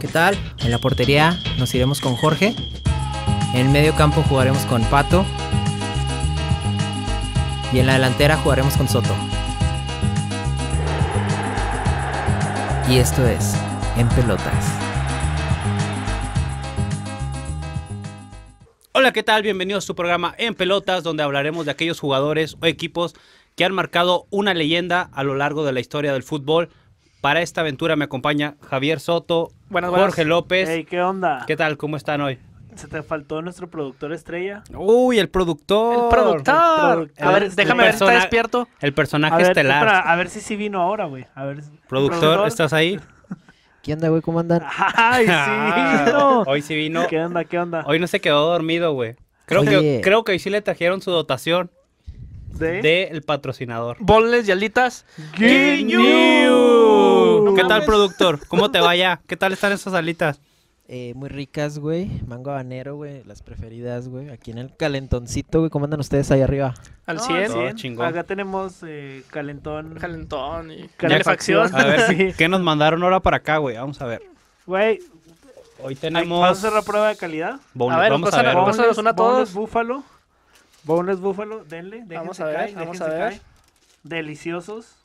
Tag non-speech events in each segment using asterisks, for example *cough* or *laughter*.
¿Qué tal? En la portería nos iremos con Jorge. En el medio campo jugaremos con Pato. Y en la delantera jugaremos con Soto. Y esto es En Pelotas. Hola, ¿qué tal? Bienvenidos a su programa En Pelotas, donde hablaremos de aquellos jugadores o equipos que han marcado una leyenda a lo largo de la historia del fútbol para esta aventura me acompaña Javier Soto, Jorge López. ¿qué onda? ¿Qué tal? ¿Cómo están hoy? Se te faltó nuestro productor estrella. Uy, el productor. El productor. A ver, déjame ver si está despierto. El personaje estelar. a ver si sí vino ahora, güey. A ver. ¿Productor, ¿estás ahí? ¿Qué onda, güey? ¿Cómo andan? Ay, sí. *laughs* Hoy sí vino. ¿Qué onda? ¿Qué onda? Hoy no se quedó dormido, güey. Creo que creo que hoy sí le trajeron su dotación de, el patrocinador. Bolles y alitas. ¿Qué tal, productor? ¿Cómo te vaya? *laughs* ¿Qué tal están esas alitas? Eh, muy ricas, güey. Mango habanero, güey. Las preferidas, güey. Aquí en el calentoncito, güey. ¿Cómo andan ustedes ahí arriba? Al cielo? Acá tenemos eh, calentón. Calentón y calefacción. A ver, si *laughs* ¿qué nos mandaron ahora para acá, güey? Vamos a ver. Güey. Hoy tenemos... ¿Vamos a hacer la prueba de calidad? a ver, vamos a ver. Vamos a todos. Búfalo. Boneless búfalo, denle. Vamos a ver, vamos a Deliciosos.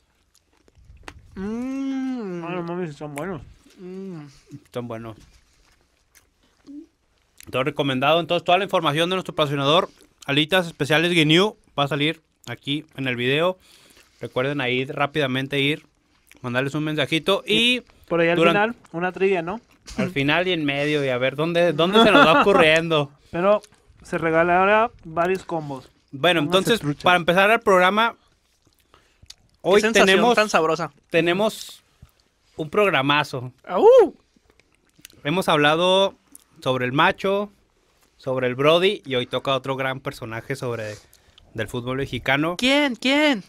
Mmm. No, mames, son buenos. Mm. Son buenos. Todo recomendado. Entonces, toda la información de nuestro apasionador, Alitas Especiales Guinew, va a salir aquí en el video. Recuerden ahí rápidamente ir, mandarles un mensajito y. Por ahí al final, una trivia, ¿no? Al final y en medio, y a ver dónde, dónde se nos va *laughs* ocurriendo. Pero se regalará varios combos. Bueno, entonces, para empezar el programa, hoy tenemos tan sabrosa. Tenemos un programazo. Hemos hablado sobre el macho, sobre el Brody y hoy toca otro gran personaje sobre del fútbol mexicano. ¿Quién? ¿Quién?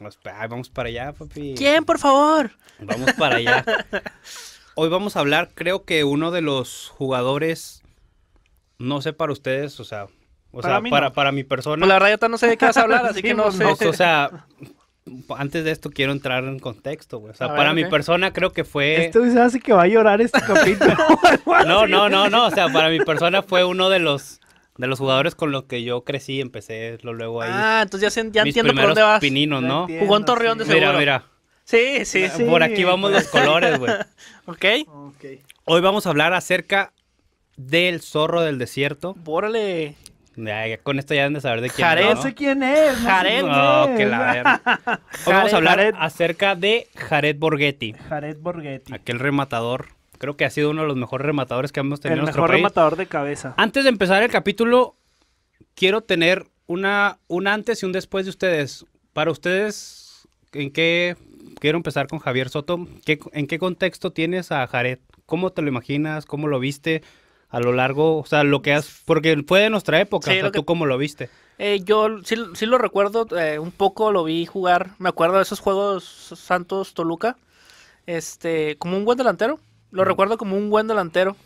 Pues, vamos para allá, papi. ¿Quién, por favor? Vamos para allá. *laughs* Hoy vamos a hablar, creo que uno de los jugadores no sé para ustedes, o sea, o para, sea, para, para, mi persona. Pues la verdad, yo no sé de qué vas a *laughs* hablar, así que no pues, sé. o sea, antes de esto quiero entrar en contexto, güey. O sea, para mi persona creo que fue. Esto dice así que va a llorar este *laughs* capítulo. *laughs* no, no, no, no. O sea, para mi persona fue uno de los de los jugadores con los que yo crecí, empecé luego ahí. Ah, entonces ya, entiendo por dónde vas. Pininos, ¿no? Jugó en Torreón de de seguro. Mira, mira. Sí, sí, sí. Por aquí vamos los colores, güey. okay Ok. Hoy vamos a hablar acerca del zorro del desierto. ¡Bórale! con esto ya han de saber de quién Jared, sé quién es. Jared. No, la *laughs* Hoy vamos a hablar acerca de Jared Borghetti. Jared Borghetti. Aquel rematador. Creo que ha sido uno de los mejores rematadores que hemos tenido el en nuestro país. El mejor rematador de cabeza. Antes de empezar el capítulo, quiero tener una, un antes y un después de ustedes. Para ustedes, ¿en qué? Quiero empezar con Javier Soto. ¿En qué contexto tienes a Jared? ¿Cómo te lo imaginas? ¿Cómo lo viste? a lo largo, o sea, lo que has, porque fue de nuestra época, tú cómo lo viste. Eh, yo sí, sí, lo recuerdo, eh, un poco lo vi jugar, me acuerdo de esos juegos Santos Toluca, este, como un buen delantero, lo recuerdo como un buen delantero.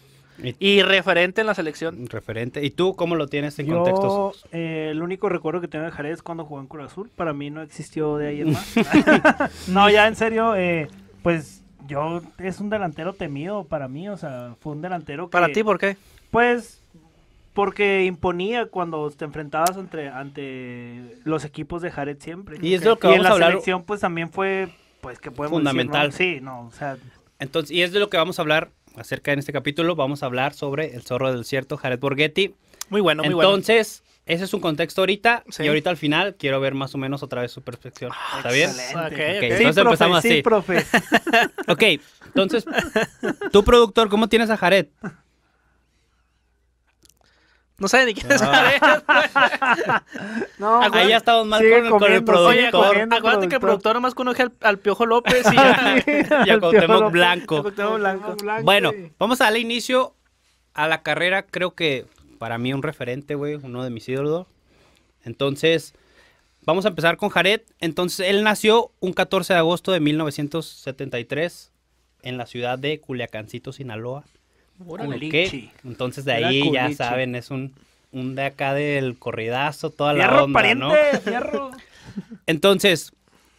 Y, referente en la selección. Referente. ¿Y tú cómo lo tienes en yo, contextos? Eh, el único recuerdo que tengo de Jared es cuando jugó en Cruz Azul. Para mí no existió de ahí en *laughs* más. *laughs* no, ya en serio, pues yo es un delantero temido para mí, o sea, fue un delantero que... ¿Para ti por qué? Pues porque imponía cuando te enfrentabas entre, ante los equipos de Jared siempre. Y es lo que y en la selección pues también fue, pues que podemos Fundamental. Decir, ¿no? Sí, no, o sea... Entonces, y es de lo que vamos a hablar acerca en este capítulo, vamos a hablar sobre el zorro del cierto Jared Borghetti. Muy bueno, muy Entonces, ese es un contexto ahorita y ahorita al final quiero ver más o menos otra vez su perfección. Ah, ¿Está bien? Ok. Sí, entonces empezamos así. Sí, *laughs* ok, entonces, tú productor, ¿cómo tienes a Jared? No sé ni quién es ah. Jared. *laughs* no, Ahí ya estamos mal con, el productor. acuérdate que el productor nomás conoce al, Piojo López y a, *laughs* y Blanco. Blanco. Bueno, vamos a darle inicio a la carrera, creo que para mí un referente, güey, uno de mis ídolos. Entonces, vamos a empezar con Jared. Entonces, él nació un 14 de agosto de 1973 en la ciudad de Culiacancito, Sinaloa. qué! Entonces, de ahí ya saben, es un, un de acá del corridazo, toda la ropa onda, ¿no? *laughs* Entonces,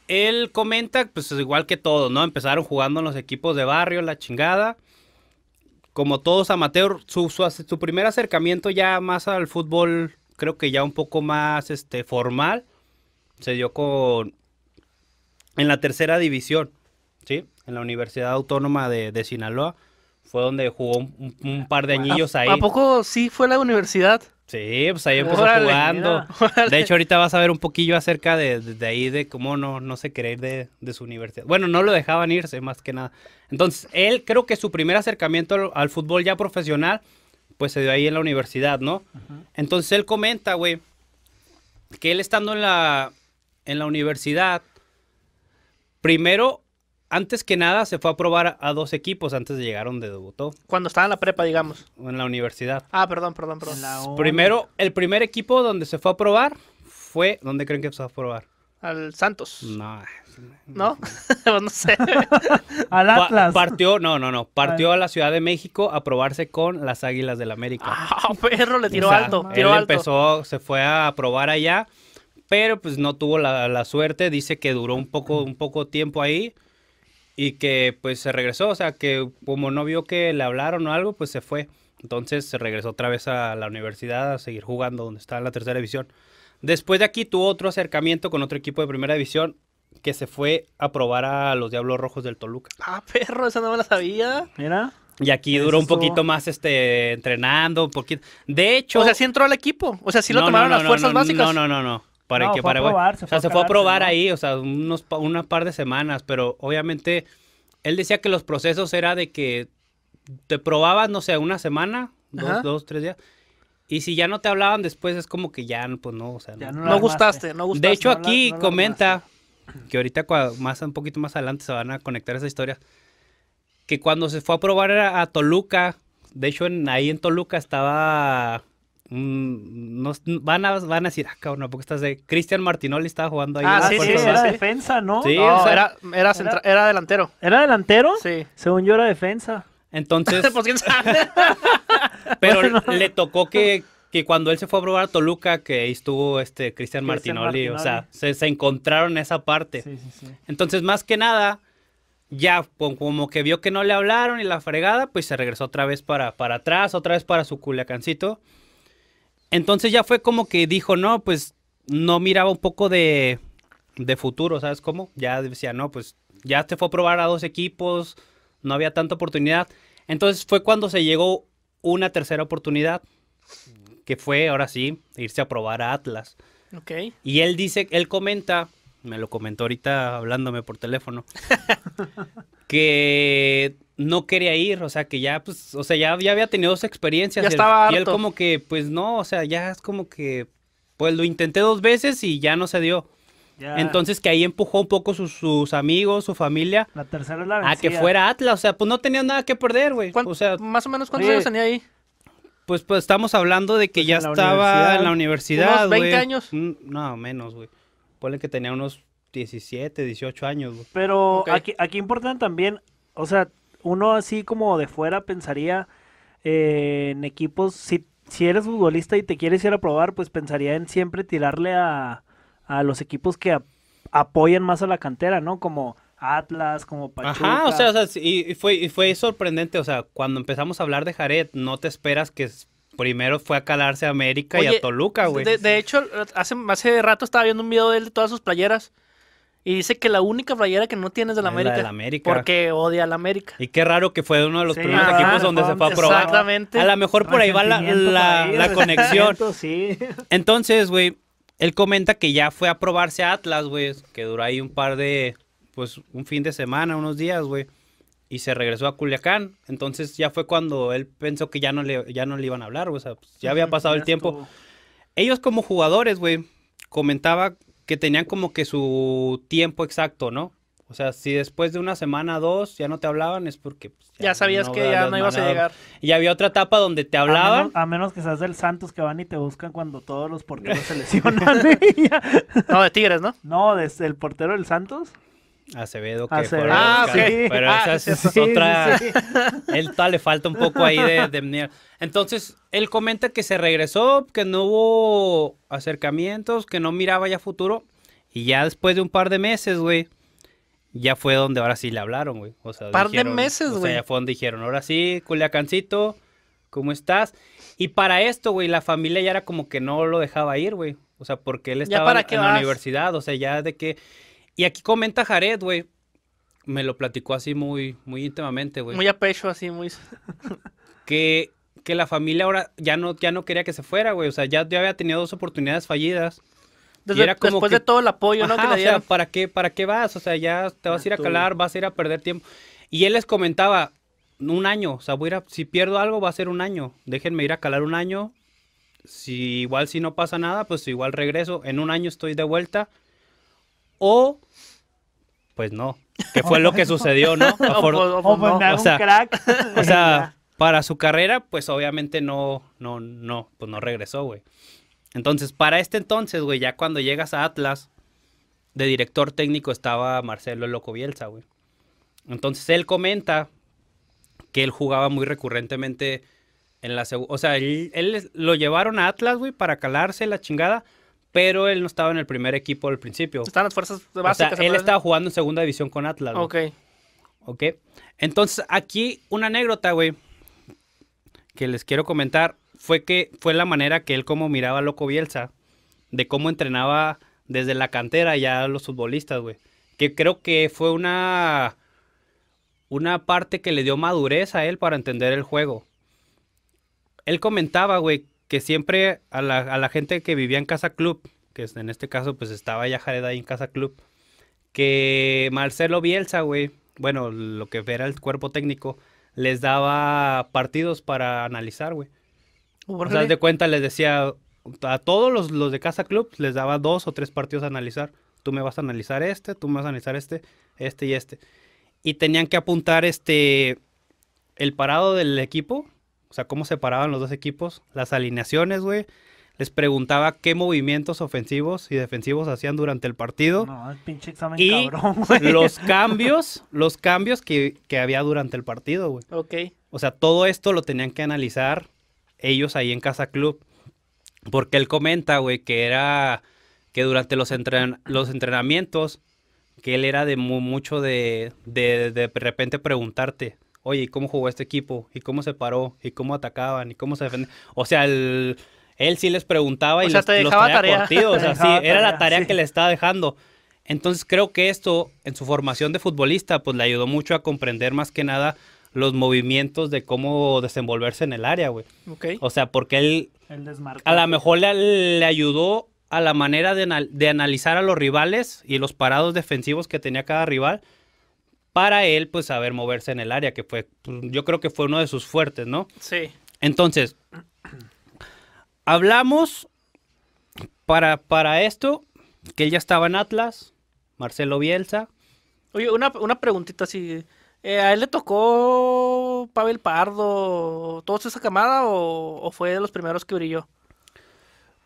él comenta, pues igual que todo, ¿no? Empezaron jugando en los equipos de barrio, la chingada como todos amateurs, su, su, primer acercamiento ya más al fútbol, creo que ya un poco más este, formal, se dio con en la tercera división, ¿sí? En la Universidad Autónoma de, Sinaloa. Fue donde jugó un, par de añillos ahí. ¿A poco sí fue la universidad? Sí, pues ahí empezó jugando. de hecho, ahorita vas a ver un poquillo acerca de, ahí, de cómo no, no se quería ir de, su universidad. Bueno, no lo dejaban irse, más que nada. Entonces, él creo que su primer acercamiento al, fútbol ya profesional, pues se dio ahí en la universidad, ¿no? Entonces, él comenta, güey, que él estando en la, en la universidad, primero antes que nada se fue a probar a dos equipos antes de llegar donde debutó. Cuando estaba en la prepa, digamos. en la universidad. Ah, perdón, perdón, perdón. Primero, el primer equipo donde se fue a probar fue. ¿Dónde creen que se fue a probar? Al Santos. No. ¿No? *laughs* Pues no sé. *laughs* Al Atlas. partió, no, no, no. Partió ah. a la Ciudad de México a probarse con las Águilas del América. Ah, *laughs* perro, le tiró alto. él empezó, se fue a probar allá, pero pues no tuvo la, la suerte. Dice que duró un poco, un poco tiempo ahí y que pues se regresó, o sea, que como no vio que le hablaron o algo, pues se fue. Entonces se regresó otra vez a la universidad a seguir jugando donde está en la tercera división. Después de aquí tuvo otro acercamiento con otro equipo de primera división que se fue a probar a los Diablos Rojos del Toluca. Ah, perro, esa no me la sabía. Mira. Y aquí duró un poquito más este entrenando, un De hecho. O sea, sí entró al equipo. O sea, sí lo tomaron las fuerzas básicas. No, no, no, no para que para o sea, se fue a probar ahí, o sea, unos, una par de semanas, pero obviamente él decía que los procesos era de que te probabas, no sé, una semana, dos, tres días. Y si ya no te hablaban después, es como que ya, pues no, o sea, no, no, gustaste, no gustaste. De hecho, aquí comenta que ahorita, más, un poquito más adelante, se van a conectar esa historia, Que cuando se fue a probar a, Toluca, de hecho, ahí en Toluca estaba Mm, no, van, a, van a decir, ah, cabrón, porque estás de. Cristian Martinoli estaba jugando ahí. Ah, sí, sí, era defensa, ¿no? Sí, era, era, delantero. ¿Era delantero? Sí. Según yo era defensa. Entonces. *laughs* Pues, *laughs* Pero le tocó que, que, cuando él se fue a probar a Toluca, que ahí estuvo este Cristian Martinoli, O sea, se, encontraron en esa parte. Entonces, más que nada ya como que vio que no le hablaron y la fregada, pues se regresó otra vez para, para atrás, otra vez para su culiacancito. Entonces ya fue como que dijo, no, pues no miraba un poco de, futuro, ¿sabes cómo? Ya decía, no, pues ya se fue a probar a dos equipos, no había tanta oportunidad. Entonces fue cuando se llegó una tercera oportunidad, que fue, ahora sí, irse a probar a Atlas. Okay. Y él dice, él comenta me lo comentó ahorita hablándome por teléfono, *laughs* que no quería ir, o sea, que ya, pues, o sea, ya, ya había tenido dos experiencias. y, él, estaba como que, pues no, o sea, ya es como que, pues lo intenté dos veces y ya no se dio. Entonces que ahí empujó un poco sus, amigos, su familia. La tercera la A que fuera Atlas, o sea, pues no tenía nada que perder, güey. sea, más o menos cuántos años tenía ahí. Pues, pues estamos hablando de que pues, ya estaba en la universidad, güey. 20 años. Mm, no, menos, güey. Ponle que tenía unos 17, 18 años. Pero aquí, aquí importan también, o sea, uno así como de fuera pensaría eh, en equipos, si, eres futbolista y te quieres ir a probar, pues pensaría en siempre tirarle a, los equipos que apoyan más a la cantera, ¿no? Como Atlas, como Pachuca. Ajá, o sea, fue, y fue sorprendente, o sea, cuando empezamos a hablar de Jared, no te esperas que primero fue a calarse a América y a Toluca, güey. De, hecho, hace, hace rato estaba viendo un video de él de todas sus playeras. Y dice que la única playera que no tiene es de la América. América. Porque odia a la América. Y qué raro que fue uno de los primeros ah, equipos donde se fue a probar. Exactamente. A lo mejor por ahí va la, conexión. sí. *laughs* Entonces, güey, él comenta que ya fue a probarse a Atlas, güey. Que duró ahí un par de, pues, un fin de semana, unos días, güey y se regresó a Culiacán. Entonces ya fue cuando él pensó que ya no le, ya no le iban a hablar, o sea, pues, ya había pasado el tiempo. Ellos como jugadores, güey, comentaba que tenían como que su tiempo exacto, ¿no? O sea, si después de una semana dos ya no te hablaban es porque... Pues, ya, sabías que ya no ibas a llegar. Y había otra etapa donde te hablaban. A menos, que seas del Santos que van y te buscan cuando todos los *laughs* porteros se lesionan. *laughs* no, de Tigres, ¿no? No, desde el portero del Santos. Acevedo que ah, sí! pero esa es otra *laughs* él tal le falta un poco ahí de, entonces él comenta que se regresó que no hubo acercamientos que no miraba ya futuro y ya después de un par de meses güey ya fue donde ahora sí le hablaron güey o sea par de meses güey o sea, ya fue donde dijeron ahora sí Culiacancito cómo estás y para esto güey la familia ya era como que no lo dejaba ir güey o sea porque él estaba en la universidad o sea ya de que y aquí comenta Jared, güey. Me lo platicó así muy, muy íntimamente, güey. Muy a pecho, así, muy. *laughs* que, que la familia ahora ya no, ya no quería que se fuera, güey. O sea, ya, ya había tenido dos oportunidades fallidas. después de todo el apoyo, ¿no? o sea, ¿para qué, ¿para qué vas? O sea, ya te vas a ir a calar, vas a ir a perder tiempo. Y él les comentaba, un año, o sea, voy a ir a, si pierdo algo va a ser un año. Déjenme ir a calar un año. Si igual si no pasa nada, pues igual regreso. En un año estoy de vuelta o pues no, que fue lo que *laughs* sucedió, ¿no? Pues, o, pues, pues, sea, crack. o sea, *laughs* para su carrera, pues obviamente no, no, no, pues no regresó, güey. Entonces, para este entonces, güey, ya cuando llegas a Atlas, de director técnico estaba Marcelo Loco Bielsa, güey. Entonces él comenta que él jugaba muy recurrentemente en la segunda, O sea, él, él, lo llevaron a Atlas, güey, para calarse la chingada, pero él no estaba en el primer equipo al principio. Están las fuerzas básicas. O sea, él estaba jugando en segunda división con Atlas. Ok. Ok. Entonces, aquí una anécdota, güey, que les quiero comentar, fue que fue la manera que él como miraba a Loco Bielsa, de cómo entrenaba desde la cantera ya a los futbolistas, güey. Que creo que fue una, una parte que le dio madurez a él para entender el juego. Él comentaba, güey, que siempre a la, gente que vivía en Casa Club, que en este caso pues estaba ya Jared ahí en Casa Club, que Marcelo Bielsa, güey, bueno, lo que era el cuerpo técnico, les daba partidos para analizar, güey. O sea, de cuenta les decía, a todos los, los, de Casa Club les daba dos o tres partidos a analizar. Tú me vas a analizar este, tú me vas a analizar este, este y este. Y tenían que apuntar este, el parado del equipo o sea, cómo separaban los dos equipos, las alineaciones, güey. Les preguntaba qué movimientos ofensivos y defensivos hacían durante el partido. No, el pinche examen cabrón, *laughs* güey. Los cambios, los cambios que, había durante el partido, güey. Ok. O sea, todo esto lo tenían que analizar ellos ahí en Casa Club. Porque él comenta, güey, que era que durante los, entrenamientos, que él era de mucho de, de, de repente preguntarte, oye, ¿cómo jugó este equipo? ¿Y cómo se paró? ¿Y cómo atacaban? ¿Y cómo se defendían? O sea, él sí les preguntaba y o dejaba tarea. era la tarea que le estaba dejando. Entonces creo que esto, en su formación de futbolista, pues le ayudó mucho a comprender más que nada los movimientos de cómo desenvolverse en el área, güey. O sea, porque él a lo mejor le, ayudó a la manera de analizar a los rivales y los parados defensivos que tenía cada rival para él, pues, saber moverse en el área, que fue, pues, yo creo que fue uno de sus fuertes, ¿no? Sí. Entonces, hablamos para, para esto, que él ya estaba en Atlas, Marcelo Bielsa. Oye, una, preguntita así. Eh, ¿A él le tocó Pavel Pardo, toda esa camada, o, fue de los primeros que brilló?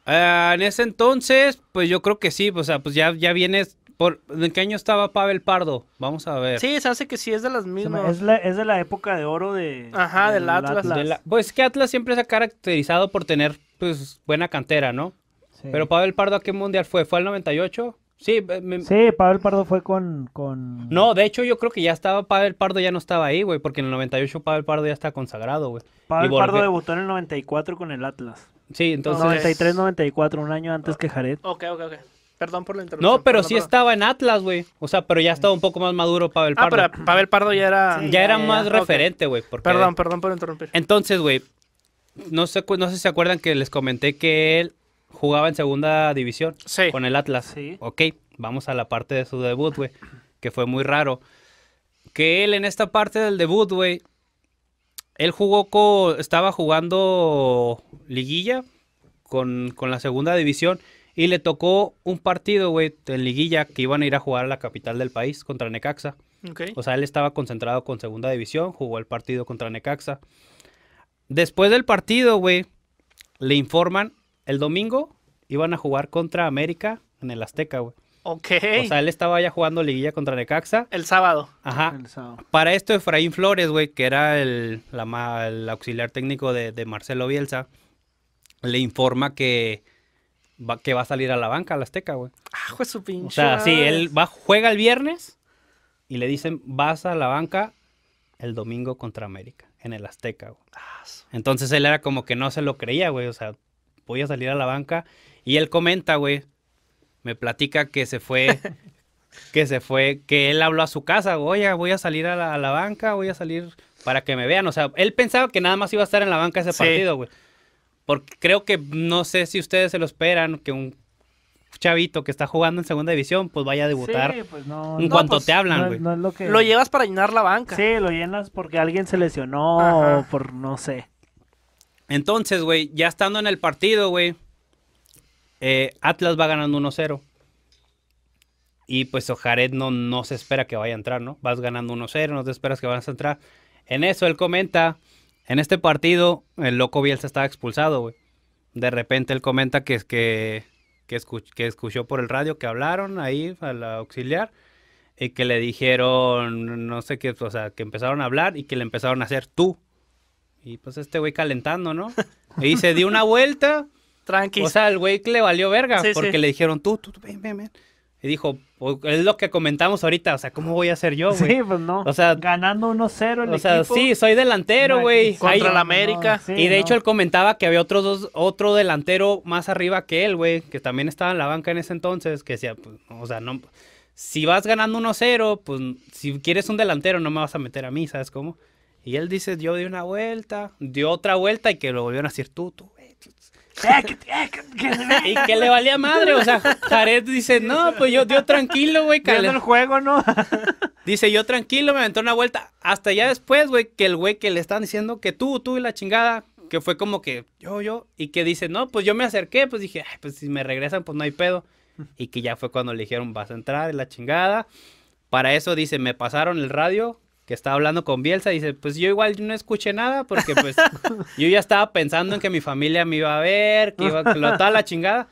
Ah, en ese entonces, pues yo creo que sí, o sea, pues ya, ya vienes por, ¿De qué año estaba Pavel Pardo? Vamos a ver. Sí, se hace que sí es de las mismas. Es, de la época de oro de. Ajá, del, Atlas. pues que Atlas siempre se ha caracterizado por tener pues buena cantera, ¿no? Pero Pavel Pardo, ¿a qué mundial fue? ¿Fue al 98? Sí, eh, sí, Pavel Pardo fue con, con, No, de hecho yo creo que ya estaba Pavel Pardo, ya no estaba ahí, güey, porque en el 98 Pavel Pardo ya está consagrado, güey. Pavel Pardo debutó en el 94 con el Atlas. Sí, entonces... 93-94, un año antes ah. que Jared. Ok, ok, ok. Perdón por la interrupción. No, pero sí estaba en Atlas, güey. O sea, pero ya estaba un poco más maduro Pavel Pardo. Ah, pero Pavel Pardo ya era... ya era más referente, güey. Perdón, perdón por interrumpir. Entonces, güey, no sé, no sé si se acuerdan que les comenté que él jugaba en segunda división sí. con el Atlas. Sí. Ok, vamos a la parte de su debut, güey, que fue muy raro. Que él en esta parte del debut, güey, él jugó con... Estaba jugando liguilla con, con la segunda división y le tocó un partido, güey, en liguilla que iban a ir a jugar a la capital del país contra Necaxa. O sea, él estaba concentrado con segunda división, jugó el partido contra Necaxa. Después del partido, güey, le informan, el domingo iban a jugar contra América en el Azteca, güey. Ok. O sea, él estaba ya jugando liguilla contra Necaxa. El sábado. Ajá. Para esto, Efraín Flores, güey, que era el, la, auxiliar técnico de, de Marcelo Bielsa, le informa que que va a salir a la banca, a la Azteca, güey. Ah, su pinche. O sea, sí, él va, juega el viernes y le dicen, vas a la banca el domingo contra América, en el Azteca, güey. Ah, Entonces él era como que no se lo creía, güey. O sea, voy a salir a la banca. Y él comenta, güey. Me platica que se fue. *laughs* que se fue. Que él habló a su casa, güey, voy a salir a la, banca, voy a salir para que me vean. O sea, él pensaba que nada más iba a estar en la banca ese partido, güey. Porque creo que no sé si ustedes se lo esperan que un chavito que está jugando en segunda división, pues vaya a debutar. Sí, pues no, en cuanto pues, te hablan, güey. lo, que... lo, llevas para llenar la banca. Sí, lo llenas porque alguien se lesionó o por no sé. Entonces, güey, ya estando en el partido, güey, eh, Atlas va ganando 1-0. Y pues Ojaret no, no se espera que vaya a entrar, ¿no? Vas ganando 1-0, no te esperas que vayas a entrar. En eso él comenta en este partido, el loco Bielsa estaba expulsado, güey. De repente él comenta que, que, que, escuchó por el radio que hablaron ahí al auxiliar y que le dijeron, no sé qué, o sea, que empezaron a hablar y que le empezaron a hacer tú. Y pues este güey calentando, ¿no? *laughs* Y se dio una vuelta. Tranqui. O sea, el güey le valió verga porque le dijeron tú, tú, tú, ven, ven, ven. Y dijo, pues, es lo que comentamos ahorita, o sea, ¿cómo voy a ser yo, güey? Sí, pues no. O sea, ganando 1-0 el O sea, sí, soy delantero, güey. contra América. y de hecho él comentaba que había otros otro delantero más arriba que él, güey, que también estaba en la banca en ese entonces, que decía, pues, o sea, no si vas ganando 1-0, pues si quieres un delantero no me vas a meter a mí, ¿sabes cómo? Y él dice, yo di una vuelta, dio otra vuelta y que lo volvieron a decir tú, tú, güey. Eh, eh, y que le valía madre, o sea, Jared dice, no, pues yo, tranquilo, güey, Viendo el juego, ¿no? dice, yo tranquilo, me aventó una vuelta. Hasta ya después, güey, que el güey que le están diciendo que tú, tú y la chingada, que fue como que yo, yo, y que dice, no, pues yo me acerqué, pues dije, Ay, pues si me regresan, pues no hay pedo. Y que ya fue cuando le dijeron, vas a entrar, y la chingada. Para eso dice, me pasaron el radio que estaba hablando con Bielsa, y dice, pues yo igual no escuché nada porque pues *laughs* yo ya estaba pensando en que mi familia me iba a ver, que iba a toda la chingada.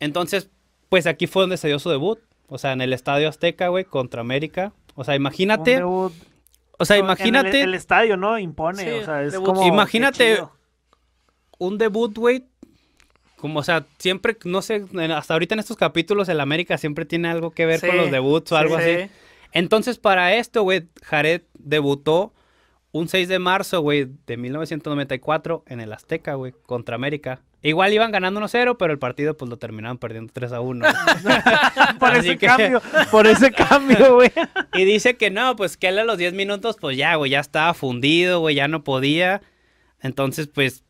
Entonces, pues aquí fue donde se dio su debut, o sea, en el Estadio Azteca, güey, contra América. O sea, imagínate. O sea, imagínate. El, el, estadio, ¿no? Impone, o sea, es como Imagínate un debut, güey, como, o sea, siempre, no sé, hasta ahorita en estos capítulos el América siempre tiene algo que ver con los debuts o algo así. Entonces, para esto, güey, Jared debutó un 6 de marzo, güey, de 1994 en el Azteca, güey, contra América. Igual iban ganando 1-0, pero el partido pues lo terminaban perdiendo 3 a 1. *laughs* por ese cambio, por ese *laughs* cambio, güey. y dice que no, pues que él a los 10 minutos, pues ya, güey, ya estaba fundido, güey, ya no podía. Entonces, pues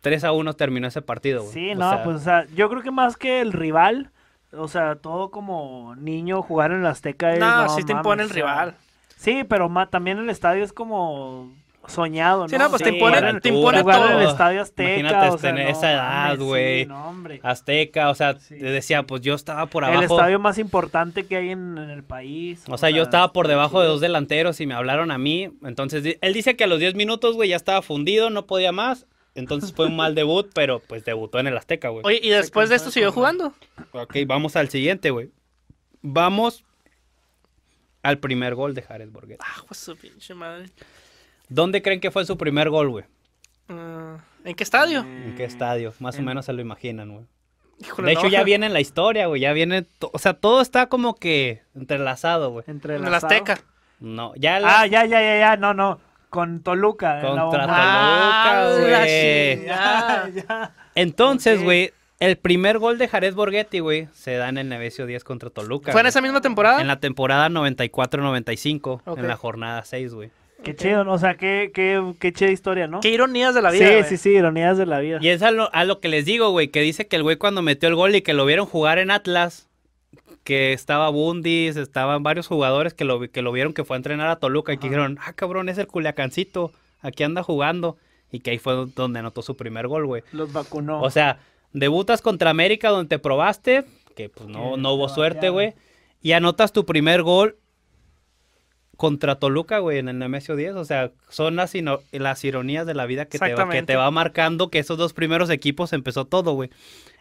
3 a 1 terminó ese partido, güey. Sí, no, pues o sea, yo creo que más que el rival, o sea, todo como niño jugar en la Azteca No, no te impone el rival. Sí, pero también el estadio es como soñado, ¿no? Sí, no, pues te impone, te jugar todo. en el estadio Azteca. Imagínate o sea, esa edad, güey. azteca, o sea, te decía, pues yo estaba por abajo. El estadio más importante que hay en, el país. O, sea, sea, yo estaba por debajo de dos delanteros y me hablaron a mí. Entonces, él dice que a los 10 minutos, güey, ya estaba fundido, no podía más. Entonces fue un mal debut, pero pues debutó en el Azteca, güey. Oye, y después de esto siguió jugando. Ok, vamos al siguiente, güey. Vamos al primer gol de Jared Borghetti. Ah, pues su pinche madre. ¿Dónde creen que fue su primer gol, güey? Ah, ¿En qué estadio? ¿En qué estadio? Más o menos se lo imaginan, güey. de hecho, ya viene en la historia, güey. Ya viene. O sea, todo está como que entrelazado, güey. En el Azteca. No, ya. Ah, ya, ya, ya, ya. No, no. Con Toluca. Contra Toluca, ah, güey. *laughs* Entonces, güey, El primer gol de Jared Borghetti, güey, se da en el Nevesio 10 contra Toluca. ¿Fue en esa misma temporada? En la temporada 94-95, en la jornada 6, güey. Qué chido, o sea, qué, qué, qué chida historia, ¿no? Qué ironías de la vida. Sí, sí, sí, ironías de la vida. Y es a lo que les digo, güey, que dice que el güey cuando metió el gol y que lo vieron jugar en Atlas, que estaba Bundis, estaban varios jugadores que lo, que lo vieron que fue a entrenar a Toluca y que dijeron, ah, cabrón, es el Culiacancito, aquí anda jugando. Y que ahí fue donde anotó su primer gol, güey. Los vacunó. O sea, debutas contra América donde te probaste, que pues no, no hubo suerte, güey. Y anotas tu primer gol contra Toluca, güey, en el Nemesio 10. O sea, son las, las ironías de la vida que te, va, que te va marcando que esos dos primeros equipos empezó todo, güey.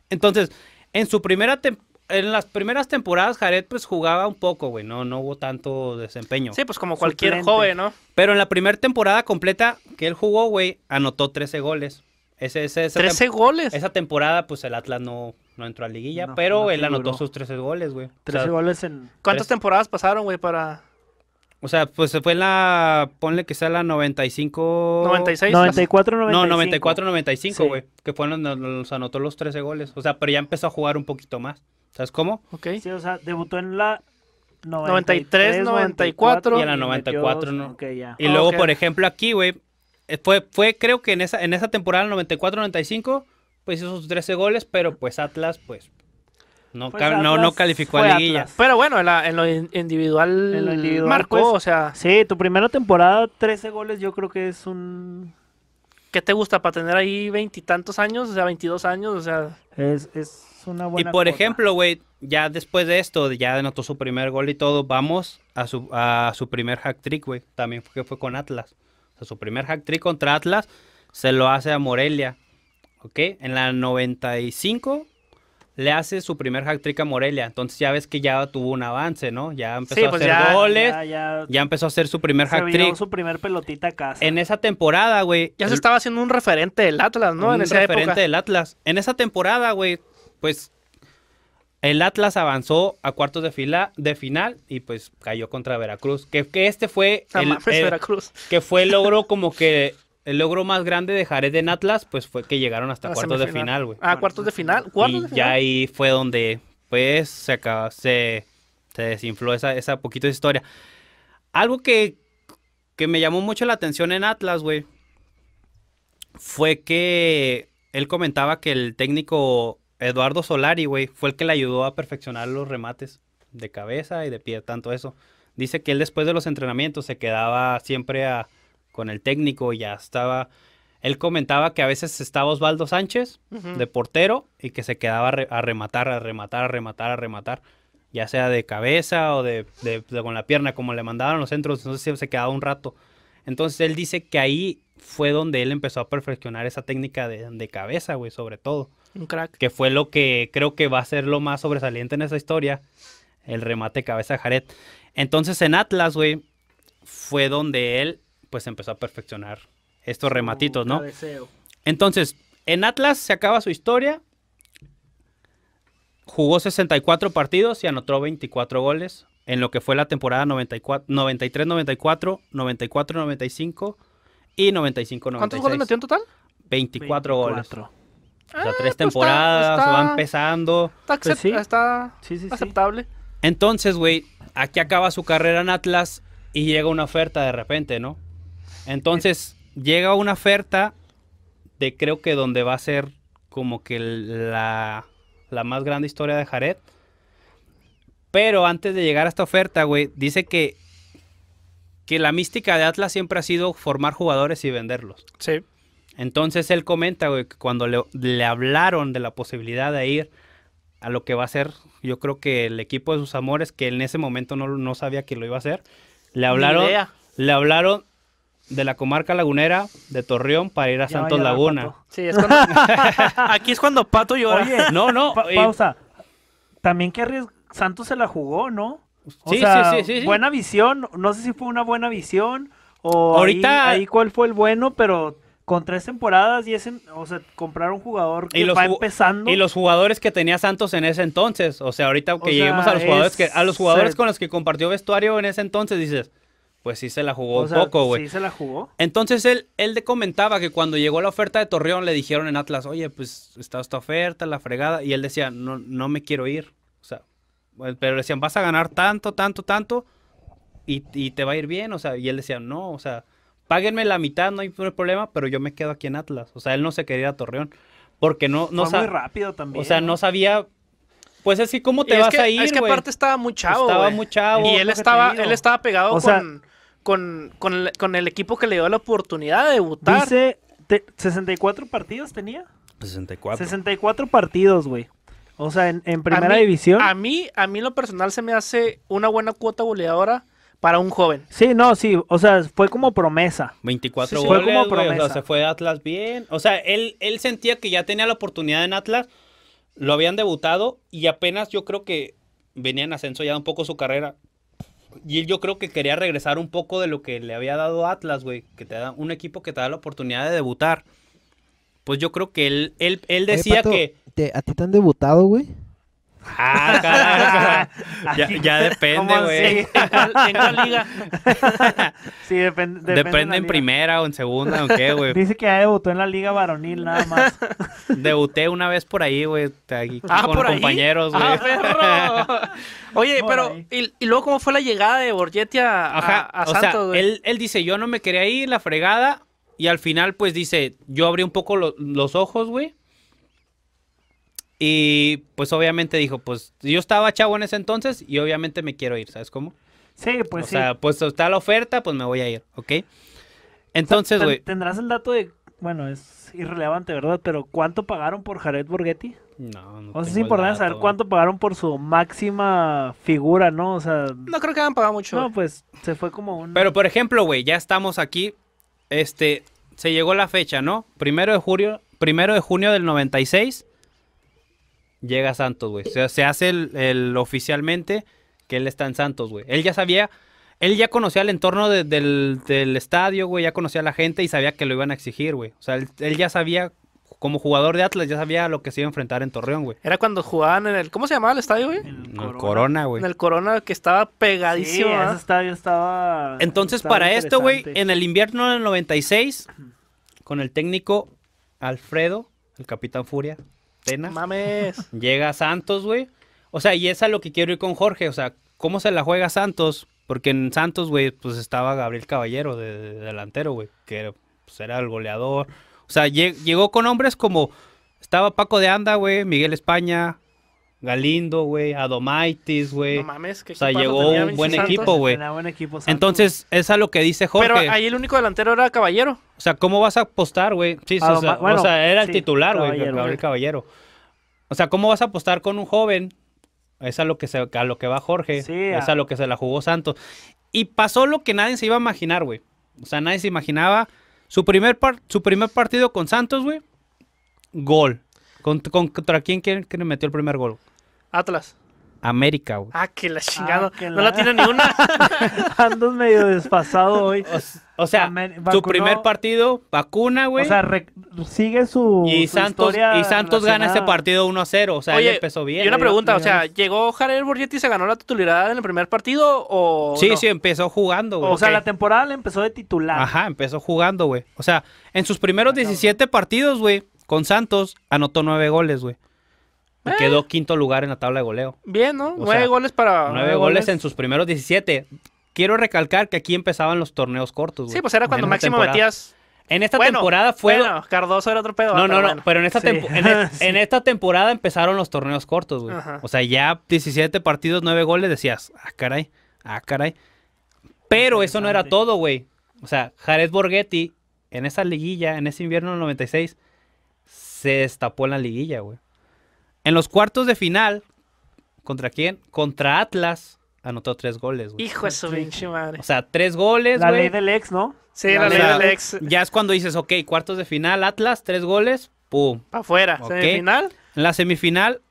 Entonces, en su primera temporada en las primeras temporadas Jared pues jugaba un poco, güey, no, no hubo tanto desempeño. Sí, pues como cualquier joven, ¿no? Pero en la primera temporada completa que él jugó, güey, anotó 13 goles. Ese, esa 13 goles. Esa temporada pues el Atlas no, no entró a la liguilla, pero él anotó sus 13 goles, güey. 13 goles en... ¿Cuántas temporadas pasaron, güey, para...? O sea, pues se fue en la. Ponle que sea la 95. 96. 94, 95. No, 94, 95, güey. Que fue donde nos anotó los 13 goles. O sea, pero ya empezó a jugar un poquito más. ¿Sabes cómo? Ok. Sí, o sea, debutó en la 93, 94. Y en la 94, ¿no? ya. Y luego, por ejemplo, aquí, güey, fue, fue creo que en esa, en esa temporada, 94-95, pues hizo sus 13 goles, pero pues Atlas, pues no, pues no, no, calificó a Liguilla. Pero bueno, en, lo individual, en, marcó, pues, o sea. Sí, tu primera temporada, 13 goles, yo creo que es un ¿qué te gusta para tener ahí veintitantos años? O sea, veintidós años, o sea... Es, una buena... Y por ejemplo, güey, ya después de esto, ya denotó su primer gol y todo, vamos a su, a su primer hack trick, güey. También fue, fue con Atlas. O sea, su primer hack trick contra Atlas se lo hace a Morelia. ¿Ok? En la 95 le hace su primer hat-trick a Morelia. Entonces ya ves que ya tuvo un avance, ¿no? Ya empezó a pues hacer goles. Ya, empezó a hacer su primer hat-trick. su primer pelotita a casa. En esa temporada, güey. Ya se estaba haciendo un referente del Atlas, ¿no? Un en esa referente del Atlas. En esa temporada, güey, pues el Atlas avanzó a cuartos de fila de final y pues cayó contra Veracruz. Que, este fue el, que fue el logro como que el logro más grande de Jared en Atlas, pues fue que llegaron hasta cuartos de final, güey. Ah, cuartos de final. ¿Cuartos y ya ahí fue donde, pues, se acaba, se, se desinfló esa, esa poquito historia. Algo que, que me llamó mucho la atención en Atlas, güey, fue que él comentaba que el técnico Eduardo Solari, güey, fue el que le ayudó a perfeccionar los remates de cabeza y de pie, tanto eso. Dice que él después de los entrenamientos se quedaba siempre a con el técnico ya estaba. Él comentaba que a veces estaba Osvaldo Sánchez de portero y que se quedaba a rematar, a rematar, a rematar, a rematar. Ya sea de cabeza o de, con la pierna, como le mandaban los centros, entonces se quedaba un rato. Entonces él dice que ahí fue donde él empezó a perfeccionar esa técnica de, cabeza, güey, sobre todo. Un crack. Que fue lo que creo que va a ser lo más sobresaliente en esa historia, el remate cabeza Jared. Entonces en Atlas, güey, fue donde él pues empezó a perfeccionar estos rematitos, ¿no? Entonces, en Atlas se acaba su historia. Jugó 64 partidos y anotó 24 goles en lo que fue la temporada 93-94, 94-95 y 95-96. ¿Cuántos goles metió en total? 24, goles. o sea, ah, tres pues temporadas, van va empezando. Está, pues aceptable. Entonces, güey, aquí acaba su carrera en Atlas y llega una oferta de repente, ¿no? Entonces, llega una oferta de creo que donde va a ser como que la, más grande historia de Jared. Pero antes de llegar a esta oferta, güey, dice que, que la mística de Atlas siempre ha sido formar jugadores y venderlos. Sí. Entonces él comenta, güey, que cuando le, hablaron de la posibilidad de ir a lo que va a ser, yo creo que el equipo de sus amores, que en ese momento no, no sabía que lo iba a hacer, le hablaron, le hablaron de la comarca lagunera de Torreón para ir a Santos Laguna. Sí, es cuando... *laughs* Aquí es cuando Pato llora. Oye, no, no. Eh, pausa. También que Santos se la jugó, ¿no? sí, sí, sí, sí, Buena visión. No sé si fue una buena visión o ahorita ahí, cuál fue el bueno, pero con tres temporadas y ese, o sea, comprar un jugador que y va empezando. Y los jugadores que tenía Santos en ese entonces, o sea, ahorita que lleguemos a los jugadores a los jugadores con los que compartió vestuario en ese entonces dices, pues sí se la jugó un poco, güey. Sí se la jugó. Entonces él, él le comentaba que cuando llegó la oferta de Torreón le dijeron en Atlas, oye, pues está esta oferta, la fregada, y él decía, no, no me quiero ir. O sea, pues, pero le decían, vas a ganar tanto, tanto, tanto, y, te va a ir bien, o sea, y él decía, no, o sea, páguenme la mitad, no hay problema, pero yo me quedo aquí en Atlas. O sea, él no se quería a Torreón. Porque no, no sabía rápido también. O sea, no sabía pues así, ¿cómo te vas a ir? Es que aparte estaba muy chavo. Estaba muy chavo. Y él estaba, él estaba pegado con, con, el, equipo que le dio la oportunidad de debutar. Dice, 64 partidos tenía. 64. 64 partidos, güey. O sea, en, primera división. A mí, a mí lo personal se me hace una buena cuota goleadora para un joven. Sí, no, sí, o sea, fue como promesa. 24 sí, fue como promesa. fue Atlas bien. O sea, él, él sentía que ya tenía la oportunidad en Atlas, lo habían debutado y apenas yo creo que venía en ascenso ya un poco su carrera y yo creo que quería regresar un poco de lo que le había dado Atlas, güey, que te da un equipo que te da la oportunidad de debutar. Pues yo creo que él, él, él decía que... ¿A ti te han debutado, güey? Ah, *laughs* ya, depende, güey. ¿En la liga? depende. Depende en, primera o en segunda o qué, güey. Dice que ya debutó en la liga varonil nada más. *laughs* Debuté una vez por ahí, güey. Ah, con compañeros, güey. Ah, *laughs* Oye, pero y, luego cómo fue la llegada de Borgetti a, sea, él, dice, yo no me quería ir, la fregada. Y al final, pues dice, yo abrí un poco los ojos, güey. Y pues obviamente dijo, pues yo estaba chavo en ese entonces y obviamente me quiero ir, ¿sabes cómo? Sí, pues sí. O sea, pues está la oferta, pues me voy a ir, ¿ok? Entonces, güey. ¿Tendrás el dato de, bueno, es irrelevante, ¿verdad? Pero ¿cuánto pagaron por Jared Borghetti? No, no. O sea, es importante saber cuánto pagaron por su máxima figura, ¿no? O sea... No creo que hayan pagado mucho. No, pues se fue como un... Pero, por ejemplo, güey, ya estamos aquí, este, se llegó la fecha, ¿no? Primero de julio, primero de junio del 96 llega Santos, güey. O sea, se hace el, oficialmente que él está en Santos, güey. Él ya sabía, él ya conocía el entorno del, del, estadio, güey, ya conocía a la gente y sabía que lo iban a exigir, güey. O sea, él, ya sabía, como jugador de Atlas, ya sabía lo que se iba a enfrentar en Torreón, güey. Era cuando jugaban en el, ¿cómo se llamaba el estadio, güey? En el Corona, güey. En el Corona, que estaba pegadísimo. ¿ah? ese estadio estaba... Entonces, para esto, güey, en el invierno del 96, con el técnico Alfredo, el Capitán Furia, Mames. *laughs* Llega Santos, güey. O sea, y es a lo que quiero ir con Jorge. O sea, ¿cómo se la juega Santos? Porque en Santos, güey, pues estaba Gabriel Caballero de, delantero, güey, que pues, era, el goleador. O sea, llegó con hombres como estaba Paco de Anda, güey, Miguel España, Galindo, güey, Adomaitis, güey. No mames, que O sea, llegó un buen equipo, güey. Entonces, es a lo que dice Jorge. Pero ahí el único delantero era Caballero. O sea, ¿cómo vas a apostar, güey? Sí, o, sea, o, sea, era el titular, güey, Caballero. O sea, ¿cómo vas a apostar con un joven? Es a lo que, se, a lo que va Jorge. Sí, es a... lo que se la jugó Santos. Y pasó lo que nadie se iba a imaginar, güey. O sea, nadie se imaginaba. Su primer, su primer partido con Santos, güey, gol. ¿Contra, contra quién que le metió el primer gol? Atlas. América, güey. Ah, que la ah, chingada. no la... tiene ni una. *laughs* medio desfasado hoy. O, sea, su primer partido, vacuna, güey. O sea, sigue su. Y y Santos gana ese partido 1-0. O sea, empezó bien. Y una pregunta, o sea, ¿llegó Jared Borgetti y se ganó la titularidad en el primer partido? o Sí, sí, empezó jugando, güey. O sea, la temporada le empezó de titular. Ajá, empezó jugando, güey. O sea, en sus primeros 17 partidos, güey con Santos anotó nueve goles, güey. Y eh. Quedó quinto lugar en la tabla de goleo. Bien, ¿no? nueve goles para. Nueve goles. en sus primeros 17. Quiero recalcar que aquí empezaban los torneos cortos, güey. Sí, pues era cuando máximo metías. En esta temporada fue. Bueno, Cardoso era otro pedo. No, no, no. Pero e- *laughs* en esta, temporada empezaron los torneos cortos, güey. O sea, ya 17 partidos, nueve goles, decías, ah, caray, ah, caray. Pero eso no era todo, güey. O sea, Jared Borghetti en esa liguilla, en ese invierno del 96, se destapó en la liguilla, güey. En los cuartos de final, ¿contra quién? Contra Atlas, anotó tres goles, güey. Hijo de su pinche madre. O sea, tres goles, La ley del ex, ¿no? Sí, la, ley del ex. Ya es cuando dices, ok, cuartos de final, Atlas, tres goles, pum. Para afuera. la Semifinal. En la semifinal,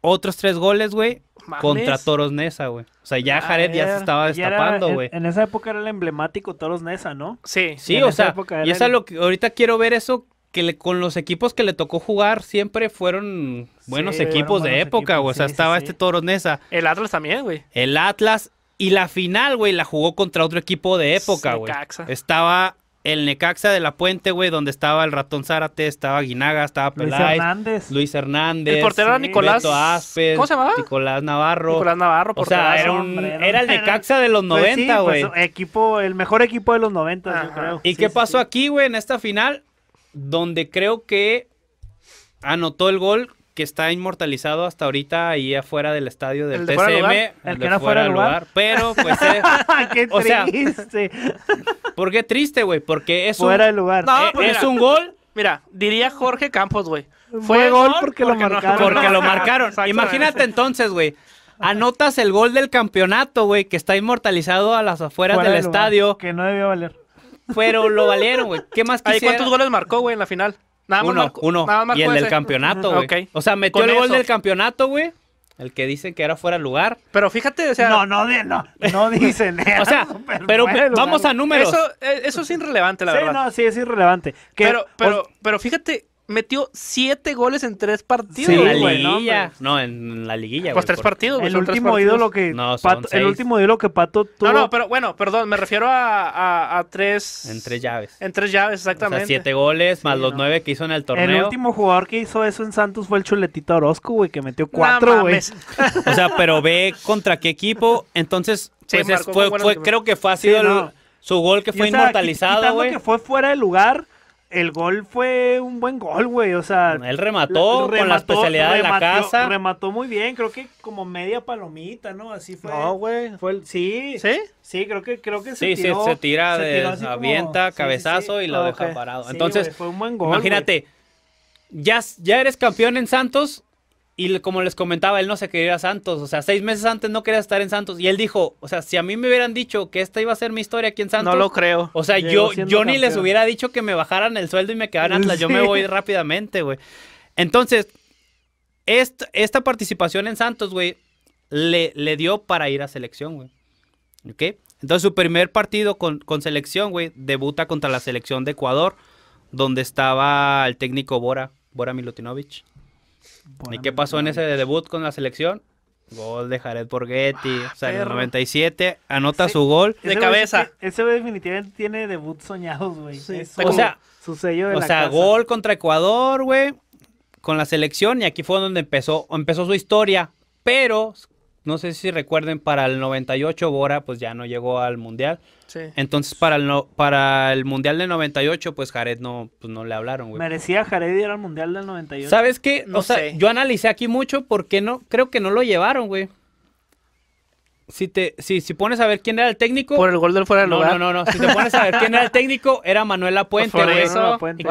otros tres goles, güey, contra Toros Nesa, güey. O sea, ya Jared ya se estaba destapando, güey. En, esa época era el emblemático Toros Nesa, ¿no? Sí. Sí, En o sea, y esa lo que ahorita quiero ver eso que con los equipos que le tocó jugar siempre fueron buenos equipos de época, güey. O sea, estaba este toronesa El Atlas también, güey. El Atlas. Y la final, güey, la jugó contra otro equipo de época, güey. Estaba el Necaxa de la Puente, güey, donde estaba el Ratón Zárate, estaba Guinaga, estaba Peláez. Luis Hernández. Luis Hernández. El portero era Nicolás. ¿Cómo se llamaba? Nicolás Navarro. Nicolás Navarro, O sea, era, el Necaxa de los 90, pues pues, güey. equipo, el mejor equipo de los 90, yo creo. ¿Y qué pasó aquí, güey, en esta final? donde creo que anotó el gol que está inmortalizado hasta ahorita ahí afuera del estadio del TCM, el, que no fuera del lugar. Pero pues eh, *laughs* qué triste. *laughs* ¿Por qué triste, güey? Porque es fuera un, lugar. No, eh, pues es un gol. Mira, diría Jorge Campos, güey. Fue, gol, porque, lo marcaron. porque lo marcaron. Imagínate entonces, güey. Anotas el gol del campeonato, güey, que está inmortalizado a las afueras del estadio. Que no debió valer pero lo valieron, güey. ¿Qué más quisiera? cuántos goles marcó, güey, en la final? Nada más uno, Nada más y el del campeonato, güey. O sea, metió el gol del campeonato, güey. El que dicen que era fuera de lugar. Pero fíjate, o sea. No, no, no, no *laughs* dicen. o sea, pero vamos a números. Eso, eh, eso es irrelevante, la verdad. Sí, no, sí, es irrelevante. pero, pero, pero fíjate metió siete goles en tres partidos. en la liguilla. No, en la liguilla. Pues tres partidos. el último ídolo que Pato, el último ídolo que Pato tuvo. No, no, pero bueno, perdón, me refiero a, tres. En tres llaves. En tres llaves, exactamente. siete goles más los nueve que hizo en el torneo. El último jugador que hizo eso en Santos fue el Chuletito Orozco, güey, que metió cuatro, güey. o sea, pero ve contra qué equipo. Entonces, pues, creo que fue así su gol que fue inmortalizado, güey. que fue fuera de lugar el gol fue un buen gol, güey. O sea, él remató, con la especialidad de la casa. Remató muy bien, creo que como media palomita, ¿no? Así fue. No, güey. Fue el, sí. ¿Sí? Sí, creo que, creo que se sí, Sí, se tira, de, avienta, cabezazo y lo deja parado. Entonces, fue un buen gol. Imagínate, ya, ya eres campeón en Santos y como les comentaba, él no se quería ir a Santos. O sea, seis meses antes no quería estar en Santos. Y él dijo, o sea, si a mí me hubieran dicho que esta iba a ser mi historia aquí en Santos. No lo creo. O sea, yo, yo ni les hubiera dicho que me bajaran el sueldo y me quedaran Atlas. Yo me voy rápidamente, güey. Entonces, esta, participación en Santos, güey, le, le dio para ir a selección, güey. ¿Ok? Entonces, su primer partido con, con selección, güey, debuta contra la selección de Ecuador, donde estaba el técnico Bora, Bora Milutinovich. ¿Y qué pasó en ese debut con la selección? Gol de Jared Borghetti. Ah, o sea, en el 97 anota su gol de cabeza. ese definitivamente tiene debut soñados, güey. o sea, sello de O sea, gol contra Ecuador, güey. Con la selección. Y aquí fue donde empezó, empezó su historia. Pero no sé si recuerden, para el 98 Bora pues ya no llegó al Mundial. Entonces para el, para el Mundial del 98 pues Jared no, pues, no le hablaron, güey. Merecía Jared ir al Mundial del 98. ¿Sabes qué? No sé. yo analicé aquí mucho porque no, creo que no lo llevaron, güey. Si te, si, pones a ver quién era el técnico. Por el gol del fuera de no, lugar. No, no, no. Si te pones a ver quién era el técnico, era Manuel Lapuente, güey. Eso, ¿Y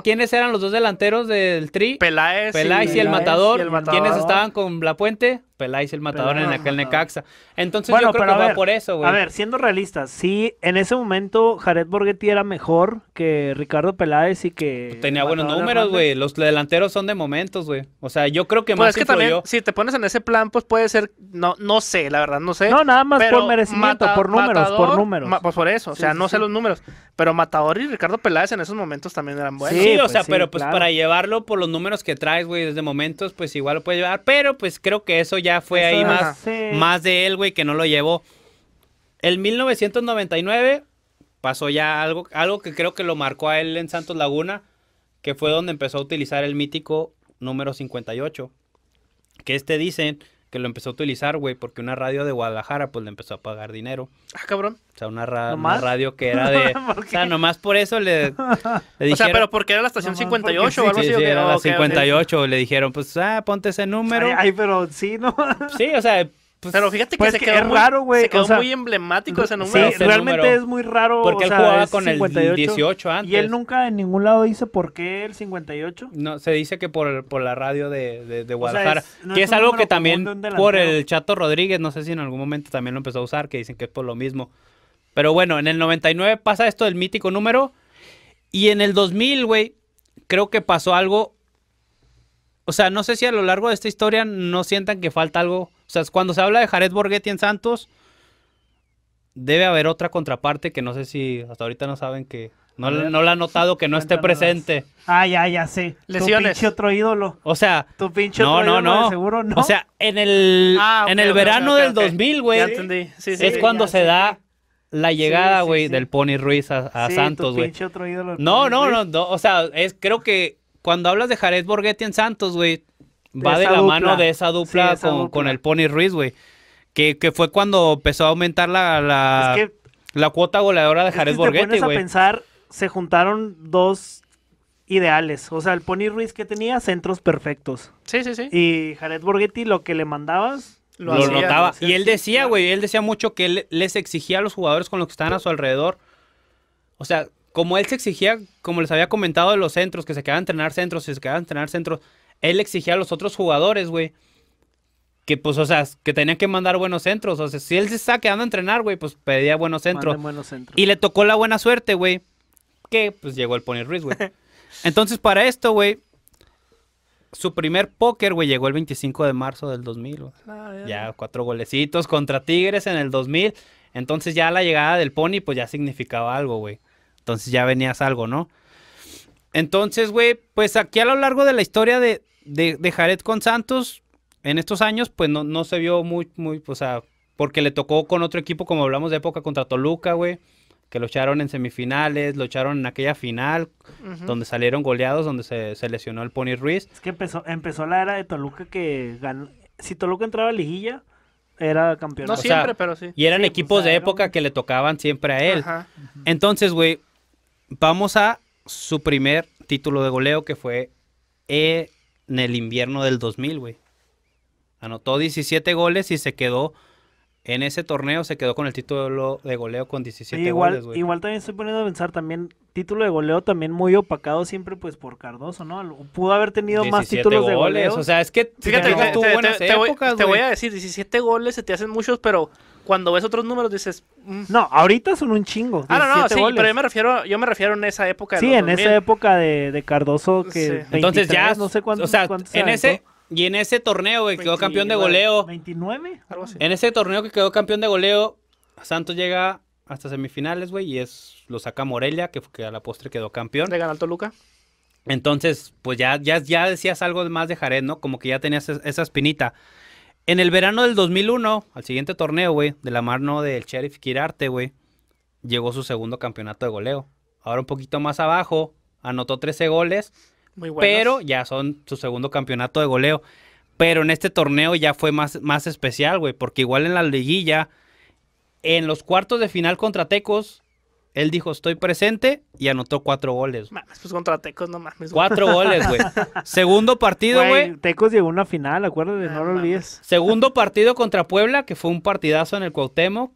quiénes eran los dos delanteros del tri? Peláez. Peláez y, el, matador. y el matador. ¿Quiénes estaban con Lapuente? Peláez el matador en aquel Necaxa. Entonces yo creo que va por eso, güey. A ver, siendo realistas, sí, en ese momento Jared Borghetti era mejor que Ricardo Peláez y que... Pues tenía buenos números, güey. Los delanteros son de momentos, güey. O sea, yo creo que pues más que yo. también, si te pones en ese plan, pues puede ser... No, no sé, la verdad, no sé. No, nada más por merecimiento, por números, por números. pues por eso, o sea, no sé los números. Pero Matador y Ricardo Peláez en esos momentos también eran buenos. Sí, o pues sea, pero pues para llevarlo por los números que traes, güey, desde momentos, pues igual lo puedes llevar. Pero pues creo que eso ya fue ahí más, más de él, güey, que no lo llevó. El 1999 pasó ya algo, algo que creo que lo marcó a él en Santos Laguna, que fue donde empezó a utilizar el mítico número 58. Que este dicen que lo empezó a utilizar, güey, porque una radio de Guadalajara, pues le empezó a pagar dinero. Ah, cabrón. O sea, una, radio que *laughs* era de... o sea, nomás por eso le, dijeron... *laughs* O sea, pero porque era la estación 58 o algo así. Sí, sí, era la 58, le dijeron, pues, ah, ponte ese número. ay pero sí, ¿no? sí, o sea, pues, pero fíjate que, pues se, quedó muy, se quedó muy emblemático ese número. realmente es muy raro. Porque él jugaba con el 18 antes. Y él nunca en ningún lado dice por qué el 58. No, se dice que por, por la radio de, Guadalajara. que es, algo que también por el Chato Rodríguez, no sé si en algún momento también lo empezó a usar, que dicen que es por lo mismo. Pero bueno, en el 99 pasa esto del mítico número. Y en el 2000, güey, creo que pasó algo. O sea, no sé si a lo largo de esta historia no sientan que falta algo o sea, cuando se habla de Jared Borghetti en Santos, debe haber otra contraparte que no sé si hasta ahorita no saben que. No, no la han notado que no esté presente. Ah, ya, ya sí. Lesiones. Tu pinche otro ídolo. O sea. Tu pinche otro no, ídolo, no. seguro no. O sea, en el, ah, en el verano del 2000, güey. Ya entendí. Sí, sí, es cuando se da la llegada, güey, del Pony Ruiz a, Santos, güey. No, no, no, no, O sea, es, creo que cuando hablas de Jared Borghetti en Santos, güey, va de, la mano de esa dupla, con, con, el Pony Ruiz, güey. Que, fue cuando empezó a aumentar la, la, la cuota goleadora de Jared Borghetti, güey. a pensar, se juntaron dos ideales. O sea, el Pony Ruiz que tenía centros perfectos. Sí, sí, sí. Y Jared Borghetti lo que le mandabas lo, y él decía, güey, él decía mucho que les exigía a los jugadores con los que estaban a su alrededor. O sea, como él se exigía, como les había comentado de los centros, que se quedaban a entrenar centros, se quedaban a entrenar centros, él exigía a los otros jugadores, güey, que pues, o sea, que tenían que mandar buenos centros. O sea, si él se está ah, quedando a entrenar, güey, pues pedía buenos centros. Y le tocó la buena suerte, güey, que pues llegó el Pony Ruiz, güey. *laughs* Entonces, para esto, güey, su primer póker, güey, llegó el 25 de marzo del 2000. Ah, ya, ya cuatro golecitos contra Tigres en el 2000. Entonces ya la llegada del Pony, pues ya significaba algo, güey. Entonces ya venías algo, ¿no? Entonces, güey, pues aquí a lo largo de la historia de, de, Jared con Santos en estos años, pues no, se vio muy, muy, o sea, porque le tocó con otro equipo, como hablamos de época, contra Toluca, güey, que lo echaron en semifinales, lo echaron en aquella final, donde salieron goleados, donde se, lesionó el Pony Ruiz. Es que empezó, empezó la era de Toluca que ganó. Si Toluca entraba a liguilla, era campeón. No siempre, pero sí. Y eran pues, equipos de época que le tocaban siempre a él. Entonces, güey, vamos a su primer título de goleo que fue E en el invierno del 2000, güey. Anotó 17 goles y se quedó en ese torneo se quedó con el título de goleo con 17 goles, güey. Igual también estoy poniendo a pensar también, título de goleo también muy opacado siempre pues por Cardoso, ¿no? Pudo haber tenido más títulos de goleo. O sea, es que te, te voy a decir, 17 goles se te hacen muchos, pero cuando ves otros números dices. Mm". No, ahorita son un chingo. Ah, no, no, sí, pero yo me, refiero, yo me refiero en esa época. sí, en esa época de, Cardoso que. Entonces ya. No sé cuántos. O sea, en ese. Y en ese torneo que quedó campeón de goleo. 29, algo así. En ese torneo que quedó campeón de goleo, Santos llega hasta semifinales, güey, y es lo saca Morelia, que, a la postre quedó campeón. Le ganó Toluca. Entonces, pues ya, ya, ya decías algo más de Jared, ¿no? Como que ya tenías esa espinita. En el verano del 2001, al siguiente torneo, güey, de la mano del Sheriff Kirarte, güey, llegó su segundo campeonato de goleo. Ahora un poquito más abajo, anotó 13 goles, Muy pero ya son su segundo campeonato de goleo. Pero en este torneo ya fue más, más especial, güey, porque igual en la liguilla, en los cuartos de final contra Tecos, él dijo, estoy presente y anotó cuatro goles. pues contra Tecos no mames. Cuatro goles, güey. *laughs* Segundo partido, güey. Tecos llegó a una final, acuérdate, no lo olvides. Segundo partido contra Puebla, que fue un partidazo en el Cuauhtémoc.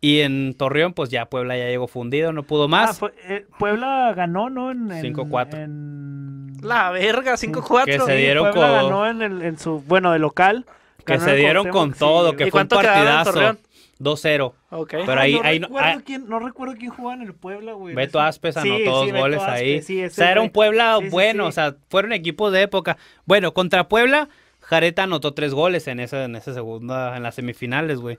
Y en Torreón, pues ya Puebla ya llegó fundido, no pudo más. Ah, eh, Puebla ganó, ¿no? 5-4. La verga, 5-4. Que se dieron Puebla ganó en, el, su, bueno, de local. Que se dieron con todo, que fue un partidazo. 2-0. Pero ahí, no, recuerdo ah, quién, no recuerdo quién jugaba en el Puebla, güey. Beto Aspes anotó dos goles ahí. Sí, o sea, era un Puebla bueno, o sea, fueron equipos de época. Bueno, contra Puebla, Jareta anotó tres goles en esa, en segunda, en las semifinales, güey.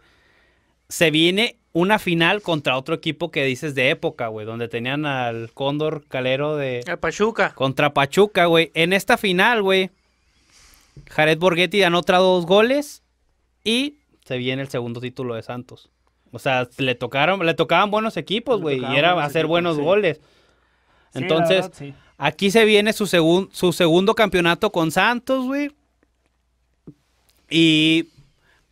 Se viene una final contra otro equipo que dices de época, güey, donde tenían al Cóndor Calero de... Pachuca. Contra Pachuca, güey. En esta final, güey, Jared Borghetti anotó dos goles y se viene el segundo título de Santos. O sea, le tocaron, le tocaban buenos equipos, güey, y era hacer buenos goles. Entonces, aquí se viene su, su segundo campeonato con Santos, güey. Y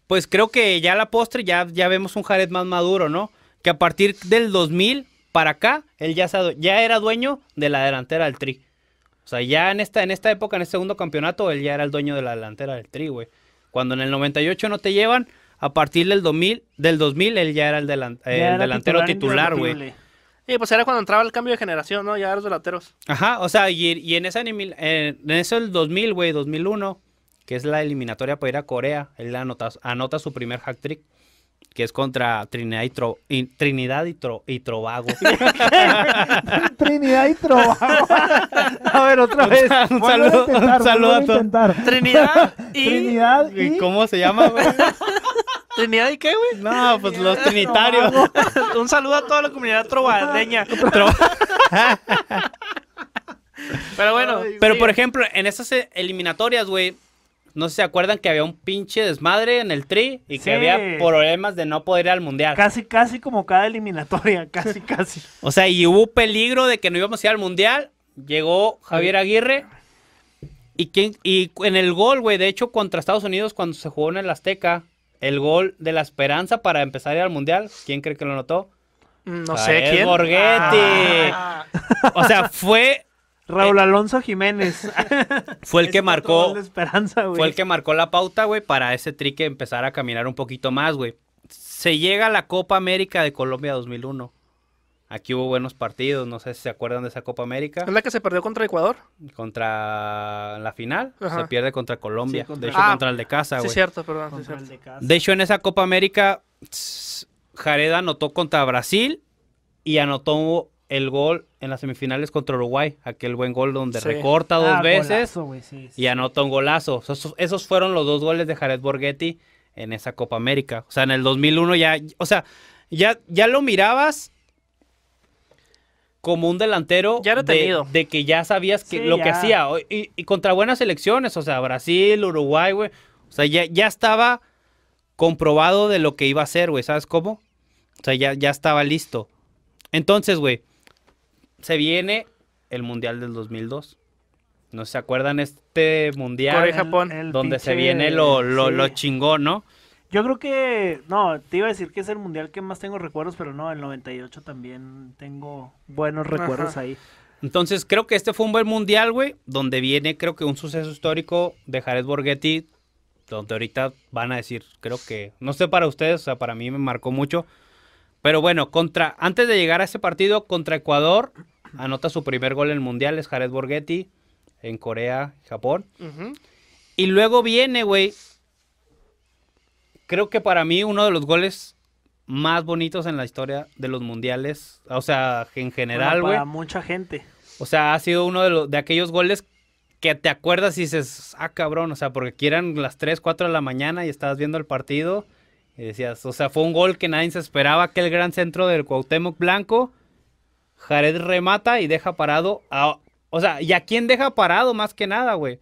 pues creo que ya la postre ya, ya vemos un Jared más maduro, ¿no? Que a partir del 2000 para acá, él ya, ya era dueño de la delantera del Tri. O sea, ya en esta, en esta época, en el este segundo campeonato, él ya era el dueño de la delantera del Tri, güey. Cuando en el 98 no te llevan, a partir del 2000, del 2000 él ya era el, delantero titular, güey. Y pues era cuando entraba el cambio de generación, ¿no? Ya eran los delanteros. Ajá, o sea, y, en ese en eso el 2000, güey, 2001, que es la eliminatoria para ir a Corea, él anota, anota su primer hack trick, que es contra Trinidad y, Trinidad y, Tro, y Trovago. *laughs* *laughs* Trinidad y Trovago. a ver, otra vez. Un, saludo, a, Trinidad Trinidad y... ¿Cómo se llama, güey? *laughs* ¿Trinidad y qué, güey? No, pues los trinitarios. *laughs* Un saludo a toda la comunidad trovadeña. *laughs* Pero bueno. pero por ejemplo, en esas e- eliminatorias, güey, no se acuerdan que había un pinche desmadre en el tri y que había problemas de no poder ir al mundial. Casi, casi como cada eliminatoria, *laughs* casi, casi. O sea, y hubo peligro de que no íbamos a ir al mundial. Llegó Javier Aguirre. Y, y en el gol, güey, de hecho, contra Estados Unidos, cuando se jugó en el Azteca, el gol de la esperanza para empezar a al mundial. ¿Quién cree que lo notó? No ah, sé quién. Borghetti. Ah. O sea, fue. *laughs* Raúl eh, Alonso Jiménez. *laughs* fue el *laughs* que marcó. esperanza, fue el que marcó la pauta, güey, para ese trique empezar a caminar un poquito más, güey. Se llega a la Copa América de Colombia 2001. Aquí hubo buenos partidos, no sé si se acuerdan de esa Copa América. ¿Es la que se perdió contra Ecuador? Contra la final, se pierde contra Colombia, de hecho contra el de casa, ah, güey. cierto, De, hecho, en esa Copa América, Jared anotó contra Brasil y anotó el gol en las semifinales contra Uruguay, aquel buen gol donde recorta dos ah, veces y anotó un golazo. Esos, fueron los dos goles de Jared Borghetti en esa Copa América. O sea, en el 2001 ya, o sea, ya, ya lo mirabas como un delantero ya de, de, que ya sabías que lo que hacía. Y, y, contra buenas elecciones, o sea, Brasil, Uruguay, güey. O sea, ya, estaba comprobado de lo que iba a hacer, güey. ¿Sabes cómo? O sea, ya, estaba listo. Entonces, güey, se viene el Mundial del 2002. ¿No se acuerdan este Mundial? Corea-Japón. Donde se viene lo, lo, lo chingón, ¿no? Yo creo que, no, te iba a decir que es el mundial que más tengo recuerdos, pero no, el 98 también tengo buenos recuerdos ahí. Entonces, creo que este fue un buen mundial, güey, donde viene, creo que un suceso histórico de Jared Borghetti, donde ahorita van a decir, creo que, no sé para ustedes, o sea, para mí me marcó mucho. Pero bueno, contra, antes de llegar a ese partido, contra Ecuador, anota su primer gol en el mundial, es Jared Borghetti, en Corea, Japón. Y luego viene, güey, creo que para mí uno de los goles más bonitos en la historia de los mundiales, o sea, en general, güey. para mucha gente. O sea, ha sido uno de, los, de aquellos goles que te acuerdas y dices, ah, cabrón, o sea, porque quieran las 3, 4 de la mañana y estabas viendo el partido y decías, o sea, fue un gol que nadie se esperaba, aquel gran centro del Cuauhtémoc Blanco, Jared remata y deja parado a, o sea, ¿y a quién deja parado más que nada, güey?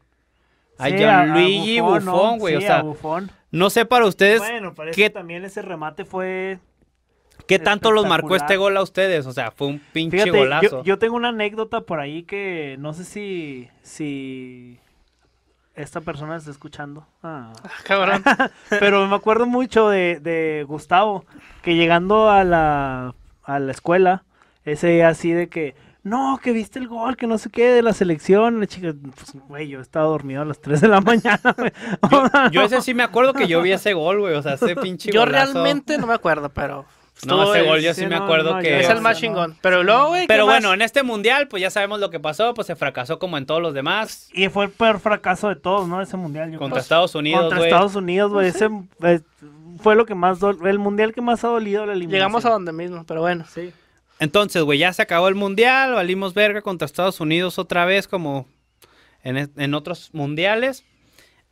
A sí, Gianluigi a güey. No, o no sé para ustedes. Bueno, parece que también ese remate fue. ¿Qué tanto los marcó este gol a ustedes? O sea, fue un pinche golazo. Yo, yo, tengo una anécdota por ahí que no sé si. si esta persona está escuchando. Ah. ah cabrón. *laughs* Pero me acuerdo mucho de, de Gustavo, que llegando a la, a la escuela, ese así de que no, que viste el gol, que no sé qué, de la selección. La chica, pues, güey, yo estaba dormido a las 3 de la *laughs* mañana, *laughs* yo, ese sí me acuerdo que yo vi ese gol, güey, o sea, ese pinche Yo realmente no me acuerdo, pero... No, ese gol yo sí, me acuerdo que... Es el más chingón. Pero luego, güey, Pero bueno, en este mundial, pues ya sabemos lo que pasó, pues se fracasó como en todos los demás. Y fue el peor fracaso de todos, ¿no? Ese mundial. contra Estados Unidos, Contra Estados Unidos, güey. Pues ese... fue lo que más, el mundial que más ha dolido la eliminación. Llegamos a donde mismo, pero bueno. Sí. Entonces, güey, ya se acabó el mundial, valimos verga contra Estados Unidos otra vez, como en, otros mundiales.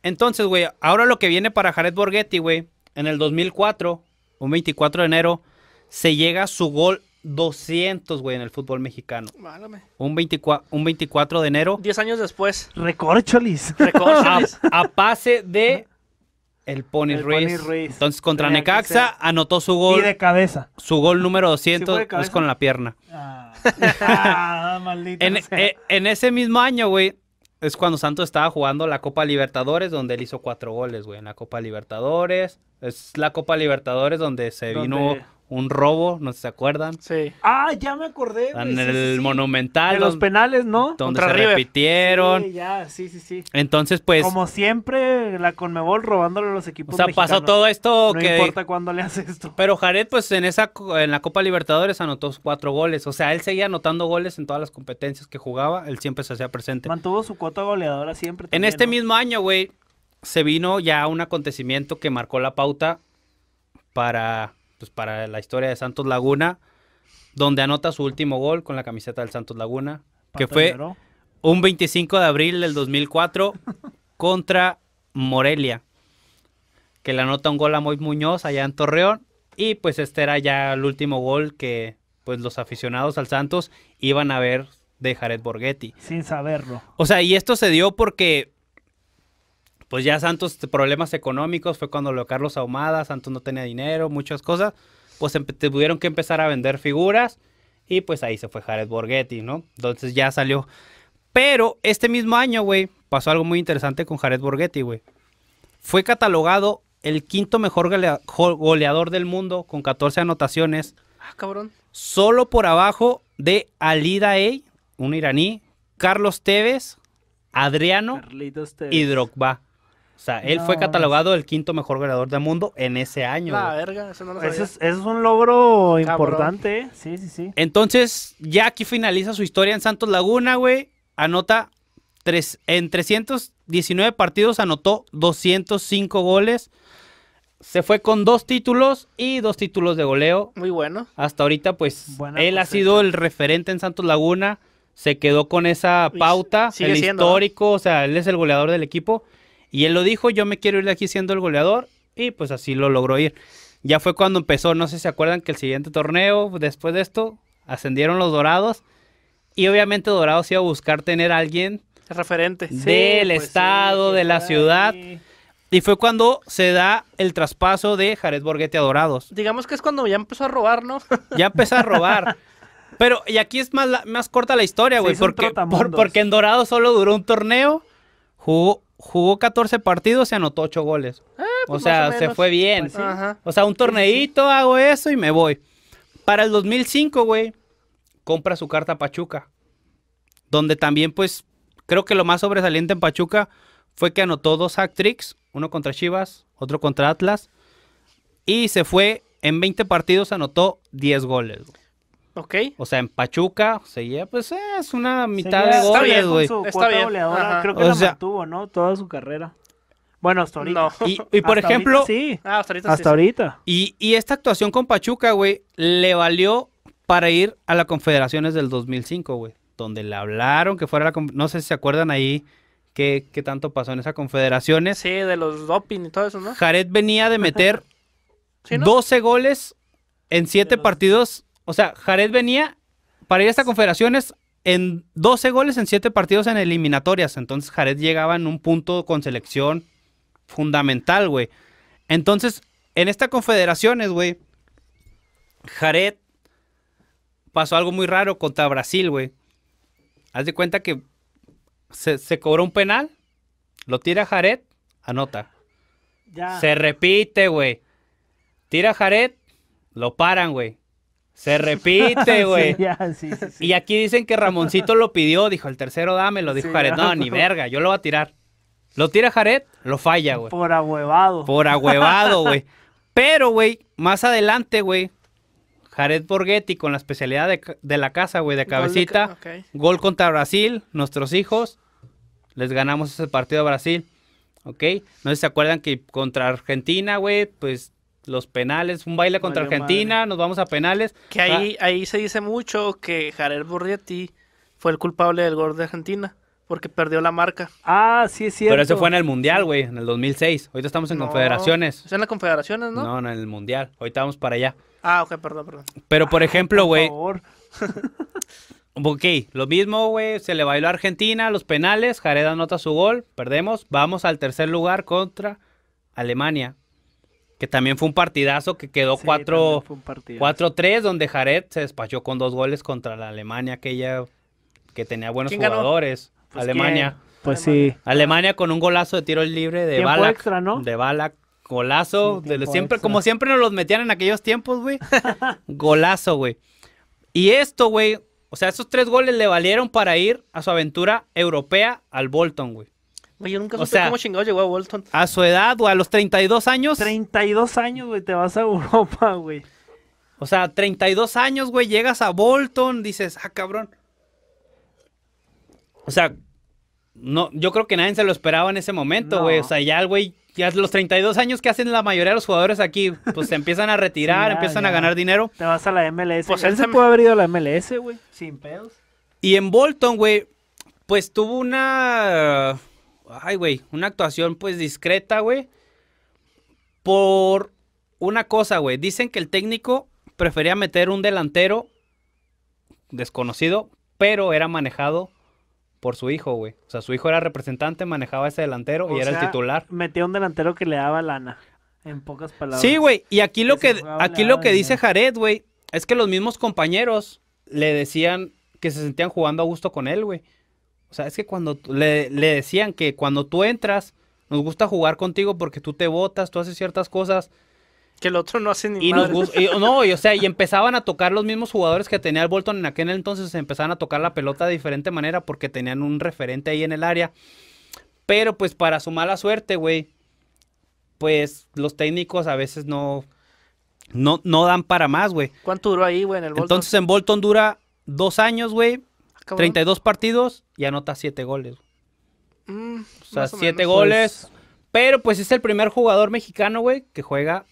Entonces, güey, ahora lo que viene para Jared Borghetti, güey, en el 2004, un 24 de enero, se llega a su gol 200, güey, en el fútbol mexicano. Málame. Un, 24, de enero. Diez años después. Recorcholis. Recorcholis. a pase de el Pony, el Entonces contra Necaxa anotó su gol. Y de cabeza. Su gol número 200 es con la pierna. Ah. *laughs* Ah, eh, en, ese mismo año, güey, es cuando Santos estaba jugando la Copa Libertadores, donde él hizo cuatro goles, güey. En la Copa Libertadores. Es la Copa Libertadores donde se vino un robo, no sé si se acuerdan. Sí. Ah, ya me acordé. En el Monumental. En los penales, ¿no? Donde se repitieron. Sí, ya, sí, sí, sí. Entonces, pues. Como siempre, la Conmebol robándole a los equipos. O sea, pasó todo esto. No importa cuándo le haces esto. Pero Jared, pues en esa en la Copa Libertadores anotó cuatro goles. O sea, él seguía anotando goles en todas las competencias que jugaba. Él siempre se hacía presente. Mantuvo su cuota goleadora siempre. en este mismo año, güey, se vino ya un acontecimiento que marcó la pauta para pues, para la historia de Santos Laguna, donde anota su último gol con la camiseta del Santos Laguna, que fue un 25 de abril del 2004 *laughs* contra Morelia, que le anota un gol a Mois Muñoz allá en Torreón, y pues este era ya el último gol que pues los aficionados al Santos iban a ver de Jared Borghetti. Sin saberlo. O sea, y esto se dio porque pues ya Santos, problemas económicos, fue cuando lo Carlos Ahumada, Santos no tenía dinero, muchas cosas, pues tuvieron que empezar a vender figuras y pues ahí se fue Jared Borghetti, ¿no? Entonces ya salió. Pero este mismo año, güey, pasó algo muy interesante con Jared Borghetti, güey. Fue catalogado el quinto mejor goleador del mundo con 14 anotaciones. Ah, cabrón. Solo por abajo de Alida Ey, un iraní, Carlos Tevez, Adriano y Drogba. O sea, él fue catalogado el quinto mejor goleador del mundo en ese año. La verga, eso no lo sabía. Ese es, un logro importante, ¿eh? sí, sí, sí. Entonces, ya aquí finaliza su historia en Santos Laguna, güey. Anota tres, en 319 partidos, anotó 205 goles. Se fue con dos títulos y dos títulos de goleo. Muy bueno. Hasta ahorita, pues, él ha sido el referente en Santos Laguna. Se quedó con esa pauta, Uy, el histórico, o sea, él es el goleador del equipo. Y él lo dijo, yo me quiero ir de aquí siendo el goleador. Y pues así lo logró ir. Ya fue cuando empezó, no sé si se acuerdan que el siguiente torneo, después de esto, ascendieron los Dorados. Y obviamente Dorados iba a buscar tener a alguien. Referente. Del pues estado, de la ciudad. Y fue cuando se da el traspaso de Jared Borguete a Dorados. Digamos que es cuando ya empezó a robar, ¿no? *laughs* Ya empezó a robar. Pero, y aquí es más, más corta la historia, güey. Porque, porque en Dorados solo duró un torneo. Jugó jugó 14 partidos y anotó 8 goles. Ah, pues o sea, se fue bien. Pues o sea, un torneito, hago eso y me voy. Para el 2005, güey, compra su carta a Pachuca. Donde también, pues, creo que lo más sobresaliente en Pachuca fue que anotó dos hat-tricks. Uno contra Chivas, otro contra Atlas. Y se fue, en 20 partidos anotó 10 goles. Ok. O sea, en Pachuca seguía, pues eh, es una mitad de goles, güey. Está bien. está Creo que o la ¿no? Toda su carrera. Bueno, hasta ahorita. Y, por ejemplo. sí. Ah, hasta ahorita. Y, esta actuación con Pachuca, güey, le valió para ir a la Confederaciones del 2005, güey. Donde le hablaron que fuera la. No sé si se acuerdan ahí. ¿Qué, tanto pasó en esa confederaciones? Sí, de los doping y todo eso, ¿no? Jared venía de meter 12 *laughs* goles en 7 partidos o sea, Jared venía para ir a esta confederaciones en 12 goles en 7 partidos en eliminatorias. Entonces Jared llegaba en un punto con selección fundamental, güey. Entonces, en esta confederaciones, güey, Jared pasó algo muy raro contra Brasil, güey. Haz de cuenta que se, cobró un penal, lo tira Jared, anota. Se repite, güey. Tira Jared, lo paran, güey. Se repite, *laughs* güey. y aquí dicen que Ramoncito lo pidió, dijo el tercero dame, lo dijo Jared. No, *laughs* ni verga, yo lo voy a tirar. Lo tira Jared, lo falla, güey. Por ahuevado. Por ahuevado, güey. Pero, güey, más adelante, güey, Jared Borghetti con la especialidad de, la casa, güey, de cabecita. Gol, gol contra Brasil, nuestros hijos. Les ganamos ese partido a Brasil. ¿Ok? No sé si se acuerdan que contra Argentina, güey, pues los penales, un baile contra Argentina, nos vamos a penales. Que ahí, ah. ahí se dice mucho que Jared Burrietti fue el culpable del gol de Argentina, porque perdió la marca. Ah, sí, sí Pero eso fue en el Mundial, güey, en el 2006. Ahorita estamos en confederaciones. en las confederaciones, ¿no? No, en el Mundial. Ahorita vamos para allá. Ah, ok, perdón, perdón. Pero, por ah, ejemplo, güey... Por favor. *laughs* Ok, lo mismo, güey. Se le bailó a Argentina, los penales. Jared anota su gol, perdemos. Vamos al tercer lugar contra Alemania que también fue un partidazo que quedó 4-3, donde Jared se despachó con dos goles contra la Alemania, aquella que tenía buenos jugadores. Pues, Alemania. Pues sí. Alemania con un golazo de tiro libre de bala ¿no? De bala Golazo. siempre, como siempre nos los metían en aquellos tiempos, güey. *laughs* golazo, güey. Y esto, güey. O sea, esos tres goles le valieron para ir a su aventura europea al Bolton, güey. Yo nunca o chingado llegó a Bolton. A su edad o a los 32 años. 32 años, güey, te vas a Europa, güey. O sea, 32 años, güey, llegas a Bolton, dices, ah, cabrón. O sea, no, yo creo que nadie se lo esperaba en ese momento, güey. O sea, ya el güey, ya los 32 años que hacen la mayoría de los jugadores aquí, pues se empiezan a *laughs* retirar, empiezan a ganar dinero. Te vas a la MLS. Pues él se puede haber ido a la MLS, güey, sin pedos. Y en Bolton, güey, pues tuvo una ay, güey, una actuación pues discreta, güey. Por una cosa, güey. Dicen que el técnico prefería meter un delantero desconocido, pero era manejado por su hijo, güey. O sea, su hijo era representante, manejaba ese delantero y era el titular. Metía un delantero que le daba lana, en pocas palabras. Sí, güey. Y aquí lo que, aquí lo que dice Jared, güey, es que los mismos compañeros le decían que se sentían jugando a gusto con él, güey. O sea, es que cuando le, decían que cuando tú entras, nos gusta jugar contigo porque tú te botas, tú haces ciertas cosas. Que el otro no hace ni y, y *laughs* No, o sea, y empezaban a tocar los mismos jugadores que tenía el Bolton en aquel entonces, empezaban a tocar la pelota de diferente manera porque tenían un referente ahí en el área. Pero pues para su mala suerte, güey, pues los técnicos a veces no, no, no dan para más, güey. ¿Cuánto duró ahí, güey, en Bolton? Entonces en Bolton dura dos años, güey. 32 partidos y anota 7 goles. Mm, o sea, 7 goles. Pero pues es el primer jugador mexicano, güey, que juega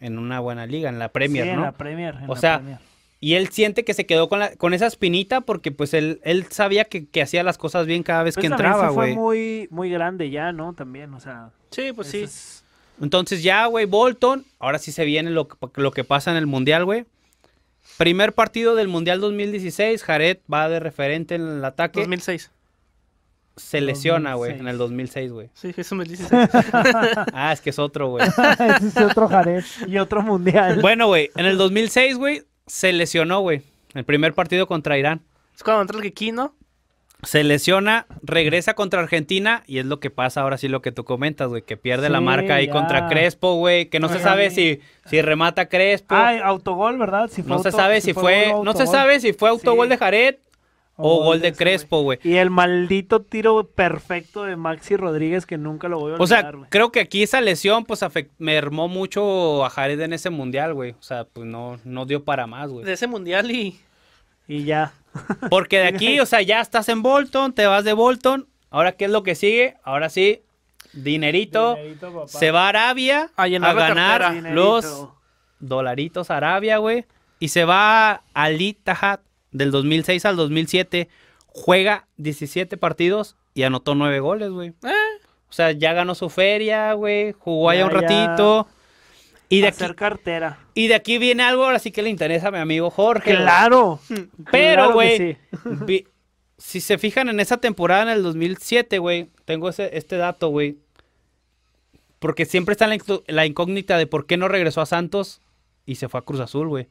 en una buena liga, en la Premier, ¿no? En la Premier. o sea, y él siente que se quedó con, esa espinita porque pues él, él sabía que, hacía las cosas bien cada vez que entraba, güey. Fue muy, muy grande ya, ¿no? También, o sea. Sí, pues sí. Entonces ya, güey, Bolton, ahora sí se viene lo, lo que pasa en el Mundial, güey. Primer partido del Mundial 2016, Jared va de referente en el ataque. 2006. Se lesiona, güey, en el 2006, güey. Sí, eso me dice. ah, es que es otro, güey. *laughs* es otro Jared y otro mundial. Bueno, güey, en el 2006, güey, se lesionó, güey. El primer partido contra Irán. Es cuando entra el Kiki, se lesiona, regresa contra Argentina y es lo que pasa ahora sí lo que tú comentas, güey, que pierde la marca ahí contra Crespo, güey, que no se sabe si, si remata Crespo. Ah, autogol, ¿verdad? Si no se sabe si, fue, no autogol. se sabe si fue autogol de Jared o, gol de este Crespo, güey. Y el maldito tiro perfecto de Maxi Rodríguez que nunca lo voy a olvidar. O sea, creo que aquí esa lesión pues mermó mucho a Jared en ese mundial, güey. O sea, pues no, no dio para más, güey. De ese mundial y y ya. Porque de aquí, o sea, ya estás en Bolton, te vas de Bolton. Ahora, ¿qué es lo que sigue? Ahora sí, dinerito. se va a Arabia a, ganar los dolaritos Arabia, güey. Y se va a Al del 2006 al 2007. Juega 17 partidos y anotó 9 goles, güey. Eh. O sea, ya ganó su feria, güey. Jugó allá un ratito. Y de aquí, cartera. Y de aquí viene algo, ahora sí que le interesa a mi amigo Jorge. Claro. *laughs* Pero, güey, *laughs* si se fijan en esa temporada en el 2007, güey, tengo ese, este dato, güey. Porque siempre está la, incógnita de por qué no regresó a Santos y se fue a Cruz Azul, güey.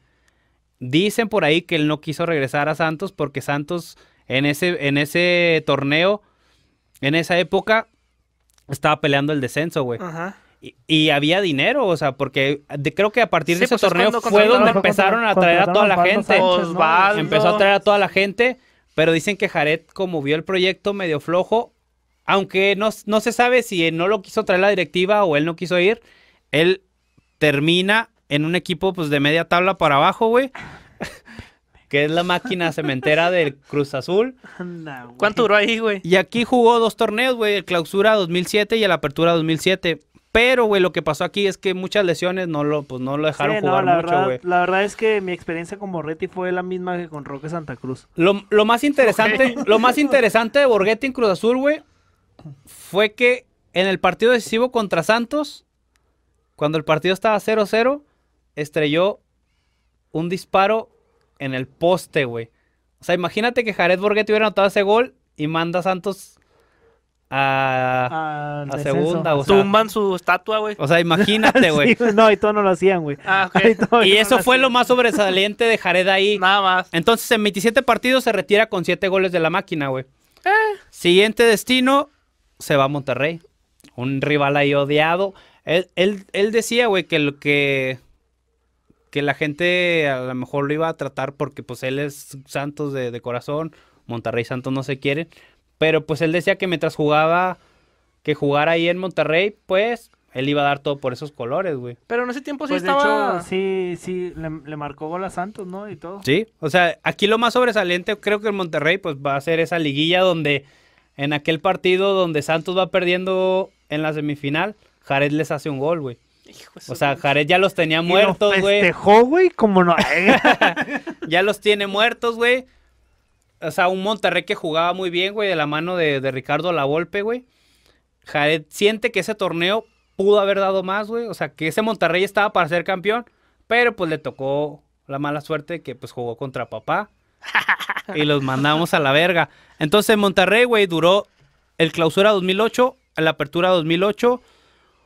Dicen por ahí que él no quiso regresar a Santos porque Santos en ese, en ese torneo, en esa época, estaba peleando el descenso, güey. Ajá. Y, había dinero, o sea, porque creo que a partir de ese pues, torneo fue donde empezaron a traer a toda la gente. Empezó a traer a toda la gente, pero dicen que Jared, como vio el proyecto medio flojo, aunque no, se sabe si no lo quiso traer la directiva o él no quiso ir, él termina en un equipo pues de media tabla para abajo, güey. *laughs* que es la máquina cementera del Cruz Azul. ¿Cuánto duró ahí, güey? Y aquí jugó dos torneos, güey, el clausura 2007 y el apertura 2007. Pero, güey, lo que pasó aquí es que muchas lesiones no lo, pues, no lo dejaron jugar mucho, güey. La verdad es que mi experiencia con Borghetti fue la misma que con Roque Santa Cruz. Lo, más interesante, *laughs* lo más interesante de Borghetti en Cruz Azul, güey, fue que en el partido decisivo contra Santos, cuando el partido estaba 0-0, estrelló un disparo en el poste, güey. O sea, imagínate que Jared Borghetti hubiera anotado ese gol y manda a Santos a, segunda. Tumban su estatua, güey. O sea, imagínate, *laughs* güey. no, y todo no lo hacían, güey. Ah, y, eso fue lo más sobresaliente de Jared ahí. *laughs* Nada más. Entonces, en 27 partidos se retira con 7 goles de la máquina, güey. Siguiente destino, se va a Monterrey. Un rival ahí odiado. Él, él, decía, güey, que lo que que la gente a lo mejor lo iba a tratar porque pues él es Santos de, corazón, Monterrey Santos no se quieren, pero pues él decía que mientras jugaba, que jugara ahí en Monterrey, pues él iba a dar todo por esos colores, güey. Pero en ese tiempo sí pues, estaba. hecho, sí, sí, le, marcó gol a Santos, ¿no? Y todo. Sí, o sea, aquí lo más sobresaliente creo que en Monterrey, pues va a ser esa liguilla donde en aquel partido donde Santos va perdiendo en la semifinal, Jared les hace un gol, güey. o sea, Jared ya los tenía muertos, güey. Festejó, güey, como no. *laughs* *laughs* ya los tiene muertos, güey o sea, un Monterrey que jugaba muy bien, güey, de la mano de, Ricardo Lavolpe, güey. Jared siente que ese torneo pudo haber dado más, güey. O sea, que ese Monterrey estaba para ser campeón, pero pues le tocó la mala suerte que pues jugó contra papá. y los mandamos a la verga. Entonces Monterrey, güey, duró el clausura 2008, la apertura 2008,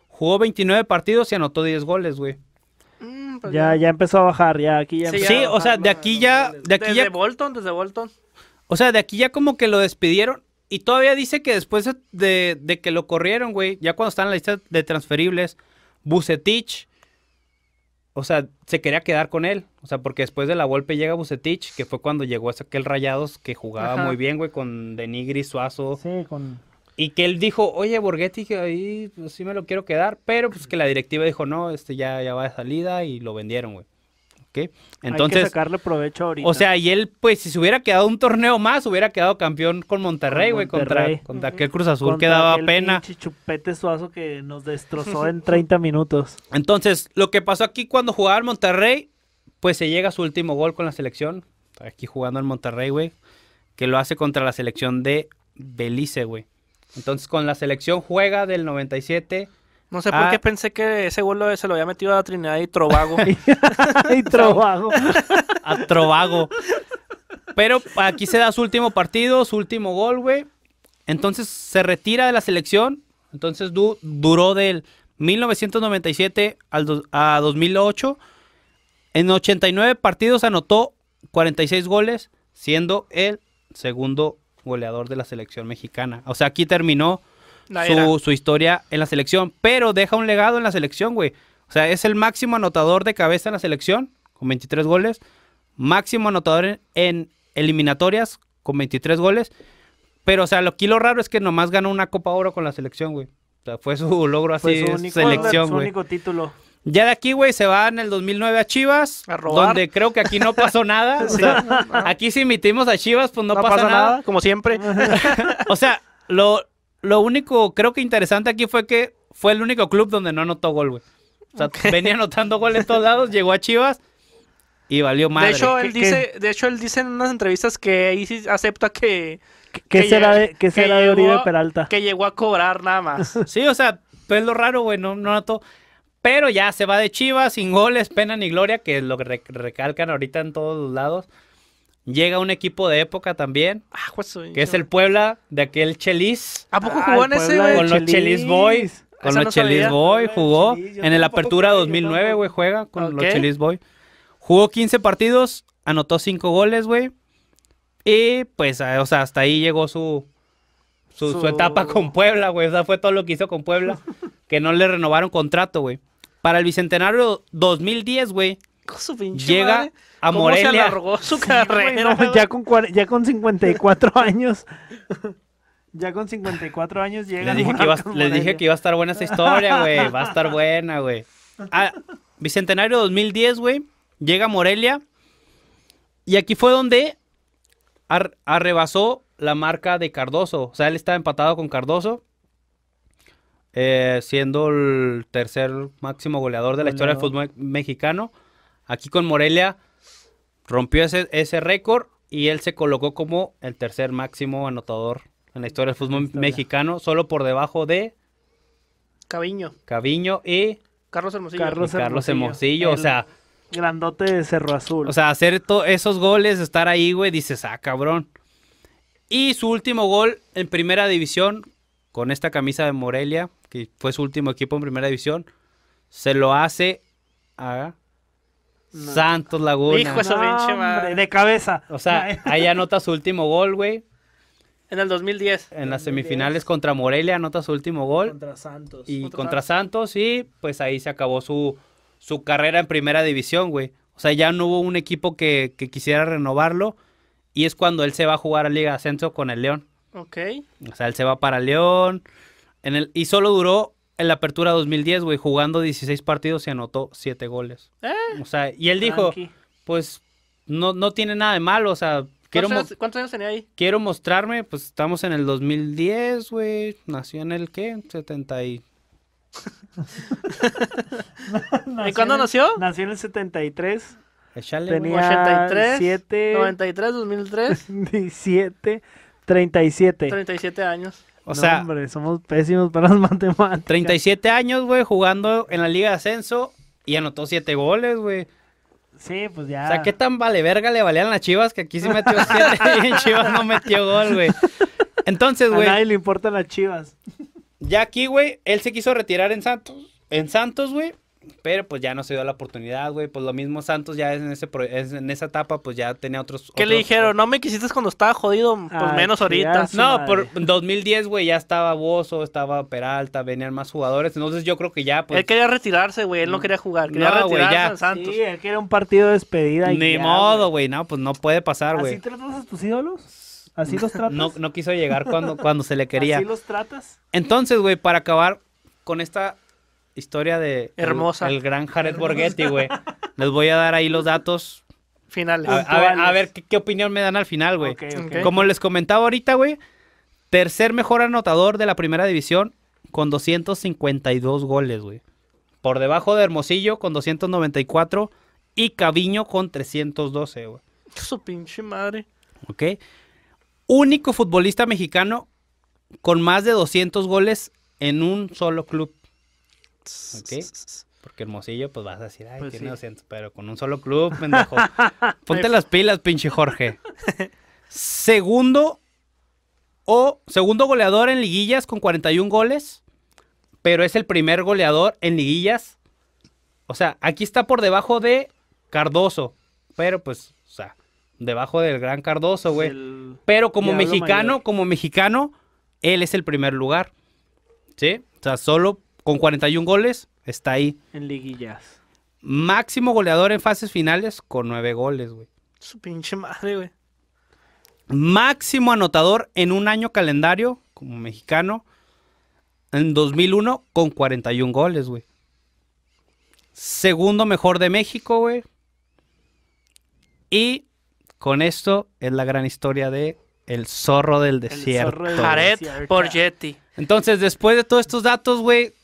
jugó 29 partidos y anotó 10 goles, güey. Mm, pues ya, ya, empezó a bajar, ya aquí ya. Sí, o sea, de aquí ya, de aquí desde Bolton, desde Bolton. O sea, de aquí ya como que lo despidieron y todavía dice que después de, que lo corrieron, güey, ya cuando están en la lista de transferibles, Bucetich, o sea, se quería quedar con él. O sea, porque después de la golpe llega Bucetich, que fue cuando llegó a aquel Rayados que jugaba muy bien, güey, con Denigri, Suazo. Sí, con... Y que él dijo, oye, Borghetti, ahí pues, sí me lo quiero quedar, pero pues que la directiva dijo, no, este ya, ya va de salida y lo vendieron, güey. Entonces, Hay sacarle provecho ahorita. O sea, y él, pues, si se hubiera quedado un torneo más, hubiera quedado campeón con Monterrey, güey, contra, contra aquel Cruz Azul que daba pena. chupete suazo que nos destrozó en 30 *laughs* minutos. Entonces, lo que pasó aquí cuando jugaba en Monterrey, pues se llega a su último gol con la selección. Aquí jugando en Monterrey, güey. Que lo hace contra la selección de Belice, güey. Entonces, con la selección juega del 97 no sé por qué ah. pensé que ese gol se lo había metido a Trinidad y Trovago. *laughs* y Trovago. a Trovago. Pero aquí se da su último partido, su último gol, güey. Entonces se retira de la selección. Entonces duró del 1997 a 2008. En 89 partidos anotó 46 goles, siendo el segundo goleador de la selección mexicana. O sea, aquí terminó su, historia en la selección, pero deja un legado en la selección, güey. O sea, es el máximo anotador de cabeza en la selección, con 23 goles. Máximo anotador en, eliminatorias, con 23 goles. Pero, o sea, lo, aquí lo raro es que nomás ganó una Copa Oro con la selección, güey. O sea, fue su *laughs* logro así, su único, selección, su único título. Ya de aquí, güey, se va en el 2009 a Chivas, a robar. donde creo que aquí no pasó *laughs* nada. Aquí si emitimos a Chivas, pues no, pasa, nada. Como siempre. *laughs* o sea, lo, lo único, creo que interesante aquí fue que fue el único club donde no anotó gol, güey. O sea, venía anotando goles todos lados, llegó a Chivas y valió madre. De hecho, él dice, de hecho, él dice en unas entrevistas que sí acepta que. que será, de, que Peralta? Que llegó a cobrar nada más. *laughs* sí, o sea, pues lo raro, güey, no, no anotó. Pero ya se va de Chivas, sin goles, pena ni gloria, que es lo que recalcan ahorita en todos los lados. Llega un equipo de época también, ah, pues, que es el Puebla de aquel Chelis. ¿A poco ah, jugó en ese, güey? Con los Chelis Boys. Con los Chelis Boys, jugó. en el Apertura 2009, güey, juega con los Chelis Boys. Jugó 15 partidos, anotó 5 goles, güey. Y pues, ah, o sea, hasta ahí llegó su, su, etapa con Puebla, güey. O sea, fue todo lo que hizo con Puebla. *laughs* que no le renovaron contrato, güey. Para el Bicentenario 2010, güey. Llega a Morelia. su *laughs* carrera. ya, con 54 años. Ya con 54 *laughs* *laughs* años llega. Les dije, que iba, a estar buena esta historia, güey. Va a estar buena, güey. Ah, Bicentenario 2010, güey. Llega Morelia. Y aquí fue donde arrebasó la marca de Cardoso. O sea, él estaba empatado con Cardoso. Eh, siendo el tercer máximo goleador de la historia del fútbol mexicano. Aquí con Morelia Rompió ese, ese récord y él se colocó como el tercer máximo anotador en la historia del fútbol mexicano, solo por debajo de Caviño. Caviño y Carlos Hermosillo. Carlos, Hermosillo, o sea, grandote de Cerro Azul. O sea, hacer todos esos goles, estar ahí, güey, dices, ah, cabrón. Y su último gol en primera división, con esta camisa de Morelia, que fue su último equipo en primera división, se lo hace a Santos Laguna. Hijo pinche, De cabeza. O sea, ahí anota su último gol, güey. En el 2010. En las semifinales contra Morelia anota su último gol. Contra Santos. Y contra, Santos. y pues ahí se acabó su, su carrera en primera división, güey. O sea, ya no hubo un equipo que, quisiera renovarlo. Y es cuando él se va a jugar a Liga Ascenso con el León. Ok. O sea, él se va para León. En el, y solo duró en la apertura 2010, güey, jugando 16 partidos y anotó 7 goles. Ah. O sea, y él dijo, pues no, no tiene nada de malo, o sea... Quiero ¿Cuántos, años, tenía ahí? Quiero mostrarme, pues estamos en el 2010, güey. Nació en el qué? 70 y... *laughs* ¿Y cuándo nació? Nació en el 73. tenía 83, 7, 93, 2003. 17, 37. 37 años. O no, sea, hombre, somos pésimos para las *laughs* matemáticas. 37 años, güey, jugando en la Liga de Ascenso y anotó 7 goles, güey. Sí, pues ya. O sea, qué tan vale verga le valían las Chivas que aquí sí metió 7 *laughs* y en Chivas no metió gol, güey. Entonces, güey. A nadie le importan las Chivas. Ya aquí, güey, él se quiso retirar en Santos. En Santos, güey. Pero pues ya no se dio la oportunidad, güey. Pues lo mismo Santos ya en, ese en esa etapa, pues ya tenía otros. ¿Qué le dijeron? No me quisiste cuando estaba jodido, pues menos ahorita. No, por 2010, güey, ya estaba Bozo, estaba Peralta, venían más jugadores. Entonces yo creo que ya, pues. Él quería retirarse, güey, él no quería jugar. Quería retirarse wey, ya. Santos. Sí, él quería un partido de despedida. Ni modo, güey, no, pues no puede pasar, güey. ¿Así tratas a tus ídolos? ¿Así los tratas? No, quiso llegar cuando, cuando se le quería. ¿Así los tratas? Entonces, güey, para acabar con esta historia de... Hermosa. El, gran Jared Borghetti, güey. *laughs* Les voy a dar ahí los datos. Finales. A, ver, qué, opinión me dan al final, güey. Como les comentaba ahorita, güey, tercer mejor anotador de la primera división con 252 goles, güey. Por debajo de Hermosillo con 294 y Caviño con 312, güey. Su pinche madre. Ok. Único futbolista mexicano con más de 200 goles en un solo club. *laughs* Porque Hermosillo, pues vas a decir, ay, pues pero con un solo club, pendejo. *laughs* Ponte las pilas, pinche Jorge. *laughs* segundo o segundo goleador en liguillas con 41 goles, pero es el primer goleador en liguillas. O sea, aquí está por debajo de Cardoso, pero pues, o sea, debajo del gran Cardoso, güey. Pero como mexicano, como mexicano, él es el primer lugar. ¿Sí? O sea, solo con 41 goles, está ahí. En liguillas. Máximo goleador en fases finales con 9 goles, güey. Su pinche madre, güey. Máximo anotador en un año calendario como mexicano en 2001 con 41 goles, güey. Segundo mejor de México, güey. Y con esto es la gran historia de El Zorro del Desierto. El por Yeti. Entonces, después de todos estos datos, güey,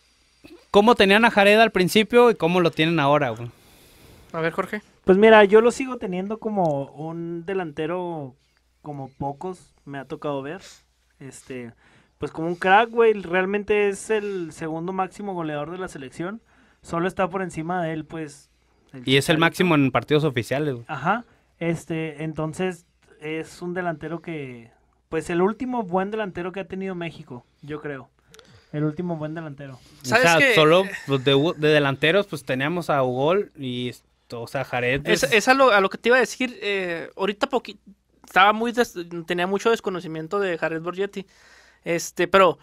cómo tenían a Jared al principio y cómo lo tienen ahora, güey. A ver, Jorge. Pues mira, yo lo sigo teniendo como un delantero como pocos me ha tocado ver. Este, pues como un crack, güey, realmente es el segundo máximo goleador de la selección. Solo está por encima de él, pues. Y es el máximo en partidos oficiales. Güey. Ajá. Este, entonces es un delantero que pues el último buen delantero que ha tenido México, yo creo. El último buen delantero. o sea, solo los pues, de, delanteros, pues teníamos a Ugol y, o sea, Jared. esa Es, pues, a, lo, que te iba a decir. Eh, ahorita estaba muy tenía mucho desconocimiento de Jared Borgetti. Este, pero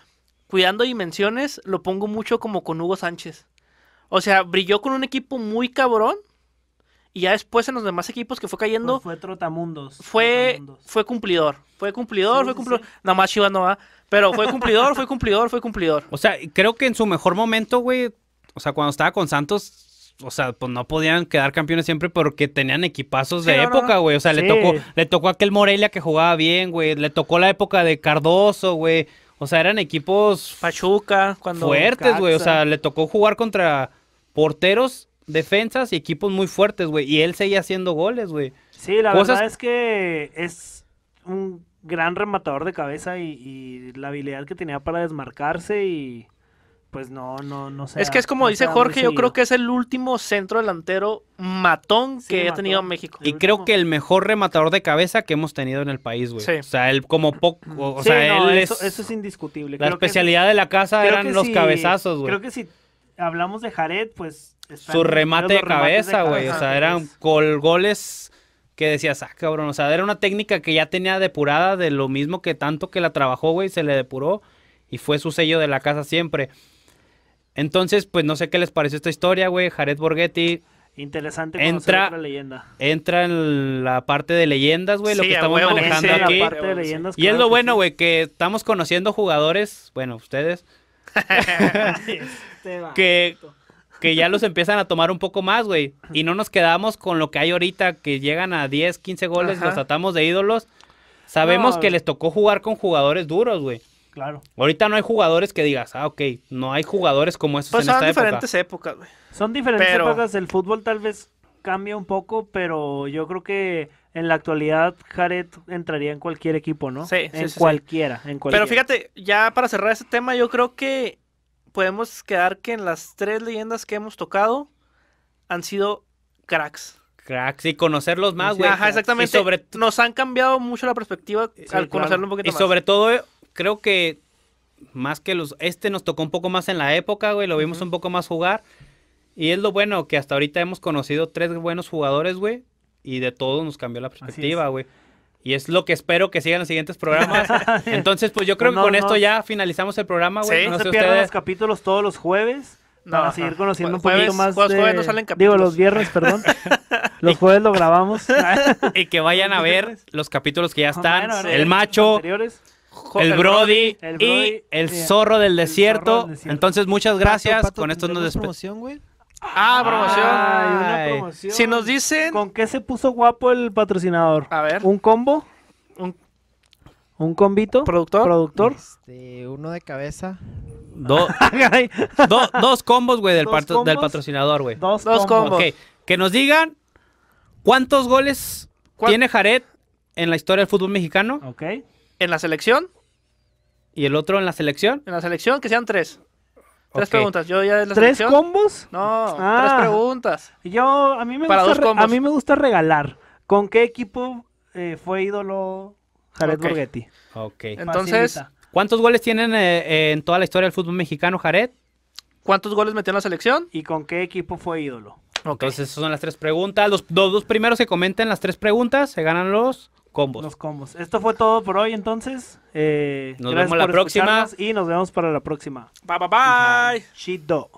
cuidando dimensiones, lo pongo mucho como con Hugo Sánchez. O sea, brilló con un equipo muy cabrón y ya después en los demás equipos que fue cayendo. Pues fue Trotamundos. Fue, fue cumplidor. Fue cumplidor, fue cumplidor. Nada más Chivas no Pero fue cumplidor, fue cumplidor, fue cumplidor. O sea, creo que en su mejor momento, güey. O sea, cuando estaba con Santos, o sea, pues no podían quedar campeones siempre porque tenían equipazos de época, güey. O sea, le tocó, le tocó aquel Morelia que jugaba bien, güey. Le tocó la época de Cardoso, güey. O sea, eran equipos Pachuca, cuando fuertes, güey. O sea, le tocó jugar contra porteros defensas y equipos muy fuertes, güey. Y él seguía haciendo goles, güey. Sí, la verdad es que es un gran rematador de cabeza y, la habilidad que tenía para desmarcarse y pues no, no, no sé. Es que es como dice Jorge, yo creo que es el último centro delantero matón que ha tenido México. Y creo que el mejor rematador de cabeza que hemos tenido en el país, güey. Sí. O sea, él como poco, o sea, él eso, es... Eso es indiscutible. La especialidad de la casa eran los cabezazos, güey. Creo que si hablamos de Jared, pues su remate de cabeza, güey. O sea, eran goles que decías, ah, cabrón. O sea, era una técnica que ya tenía depurada de lo mismo que tanto que la trabajó, güey, se le depuró y fue su sello de la casa siempre. Entonces, pues no sé qué les pareció esta historia, güey. Jared Borghetti. Interesante entra, la leyenda. Entra en la parte de leyendas, güey, lo que estamos manejando aquí. y es lo bueno, güey, que estamos conociendo jugadores, bueno, ustedes, *laughs* *laughs* este que, que ya los empiezan a tomar un poco más, güey. Y no nos quedamos con lo que hay ahorita, que llegan a 10, 15 goles, los atamos de ídolos. Sabemos que les tocó jugar con jugadores duros, güey. Claro. Ahorita no hay jugadores que digas, ah, ok, no hay jugadores como esos pues en esta época. Son diferentes épocas, güey. Son diferentes épocas. El fútbol tal vez cambia un poco, pero yo creo que en la actualidad Jared entraría en cualquier equipo, ¿no? Sí, En cualquiera, en cualquiera. Pero fíjate, ya para cerrar ese tema, yo creo que podemos quedar que en las tres leyendas que hemos tocado han sido cracks. Cracks y conocerlos más, güey. Ajá, exactamente. Nos han cambiado mucho la perspectiva al conocerlo un poquito más. Y sobre todo, eh, creo que más que los. Este nos tocó un poco más en la época, güey. Lo vimos un poco más jugar. Y es lo bueno que hasta ahorita hemos conocido tres buenos jugadores, güey. Y de todos nos cambió la perspectiva, güey. Y es lo que espero que sigan los siguientes programas. *laughs* Entonces, pues yo creo que con esto ya finalizamos el programa, güey. no, se pierdan los capítulos todos los jueves. Para seguir conociendo un poquito más. Los Digo, los viernes, perdón. *laughs* los jueves lo grabamos. *laughs* y que vayan a ver los capítulos que ya ah, están. el macho. El, brody, y el, zorro del, desierto. Entonces, muchas gracias. Con esto nos despedimos. Ah, promoción. Si nos dicen. ¿Con qué se puso guapo el patrocinador? A ver. ¿Un combo? ¿Un, ¿Un combito? ¿Productor? Este, uno de cabeza. *laughs* Ah, dos combos, güey, del, del patrocinador, güey. Dos, combos. Okay. Que nos digan cuántos goles tiene Jared en la historia del fútbol mexicano. Ok. ¿En la selección? ¿Y el otro en la selección? En la selección, que sean tres. Tres preguntas, yo ya ¿Tres combos? No, ah. tres preguntas. Yo, a mí, me gusta, a mí me gusta regalar. ¿Con qué equipo eh, fue ídolo Jared Borghetti? Ok. Entonces, ¿cuántos goles tienen eh, en toda la historia del fútbol mexicano Jared? ¿Cuántos goles metió en la selección? ¿Y con qué equipo fue ídolo? Entonces, esas son las tres preguntas. Los dos, dos primeros que comenten las tres preguntas se ganan los combos. Los combos. Esto fue todo por hoy entonces. Eh, nos vemos la próxima. Y nos vemos para la próxima. Bye bye bye. Chido.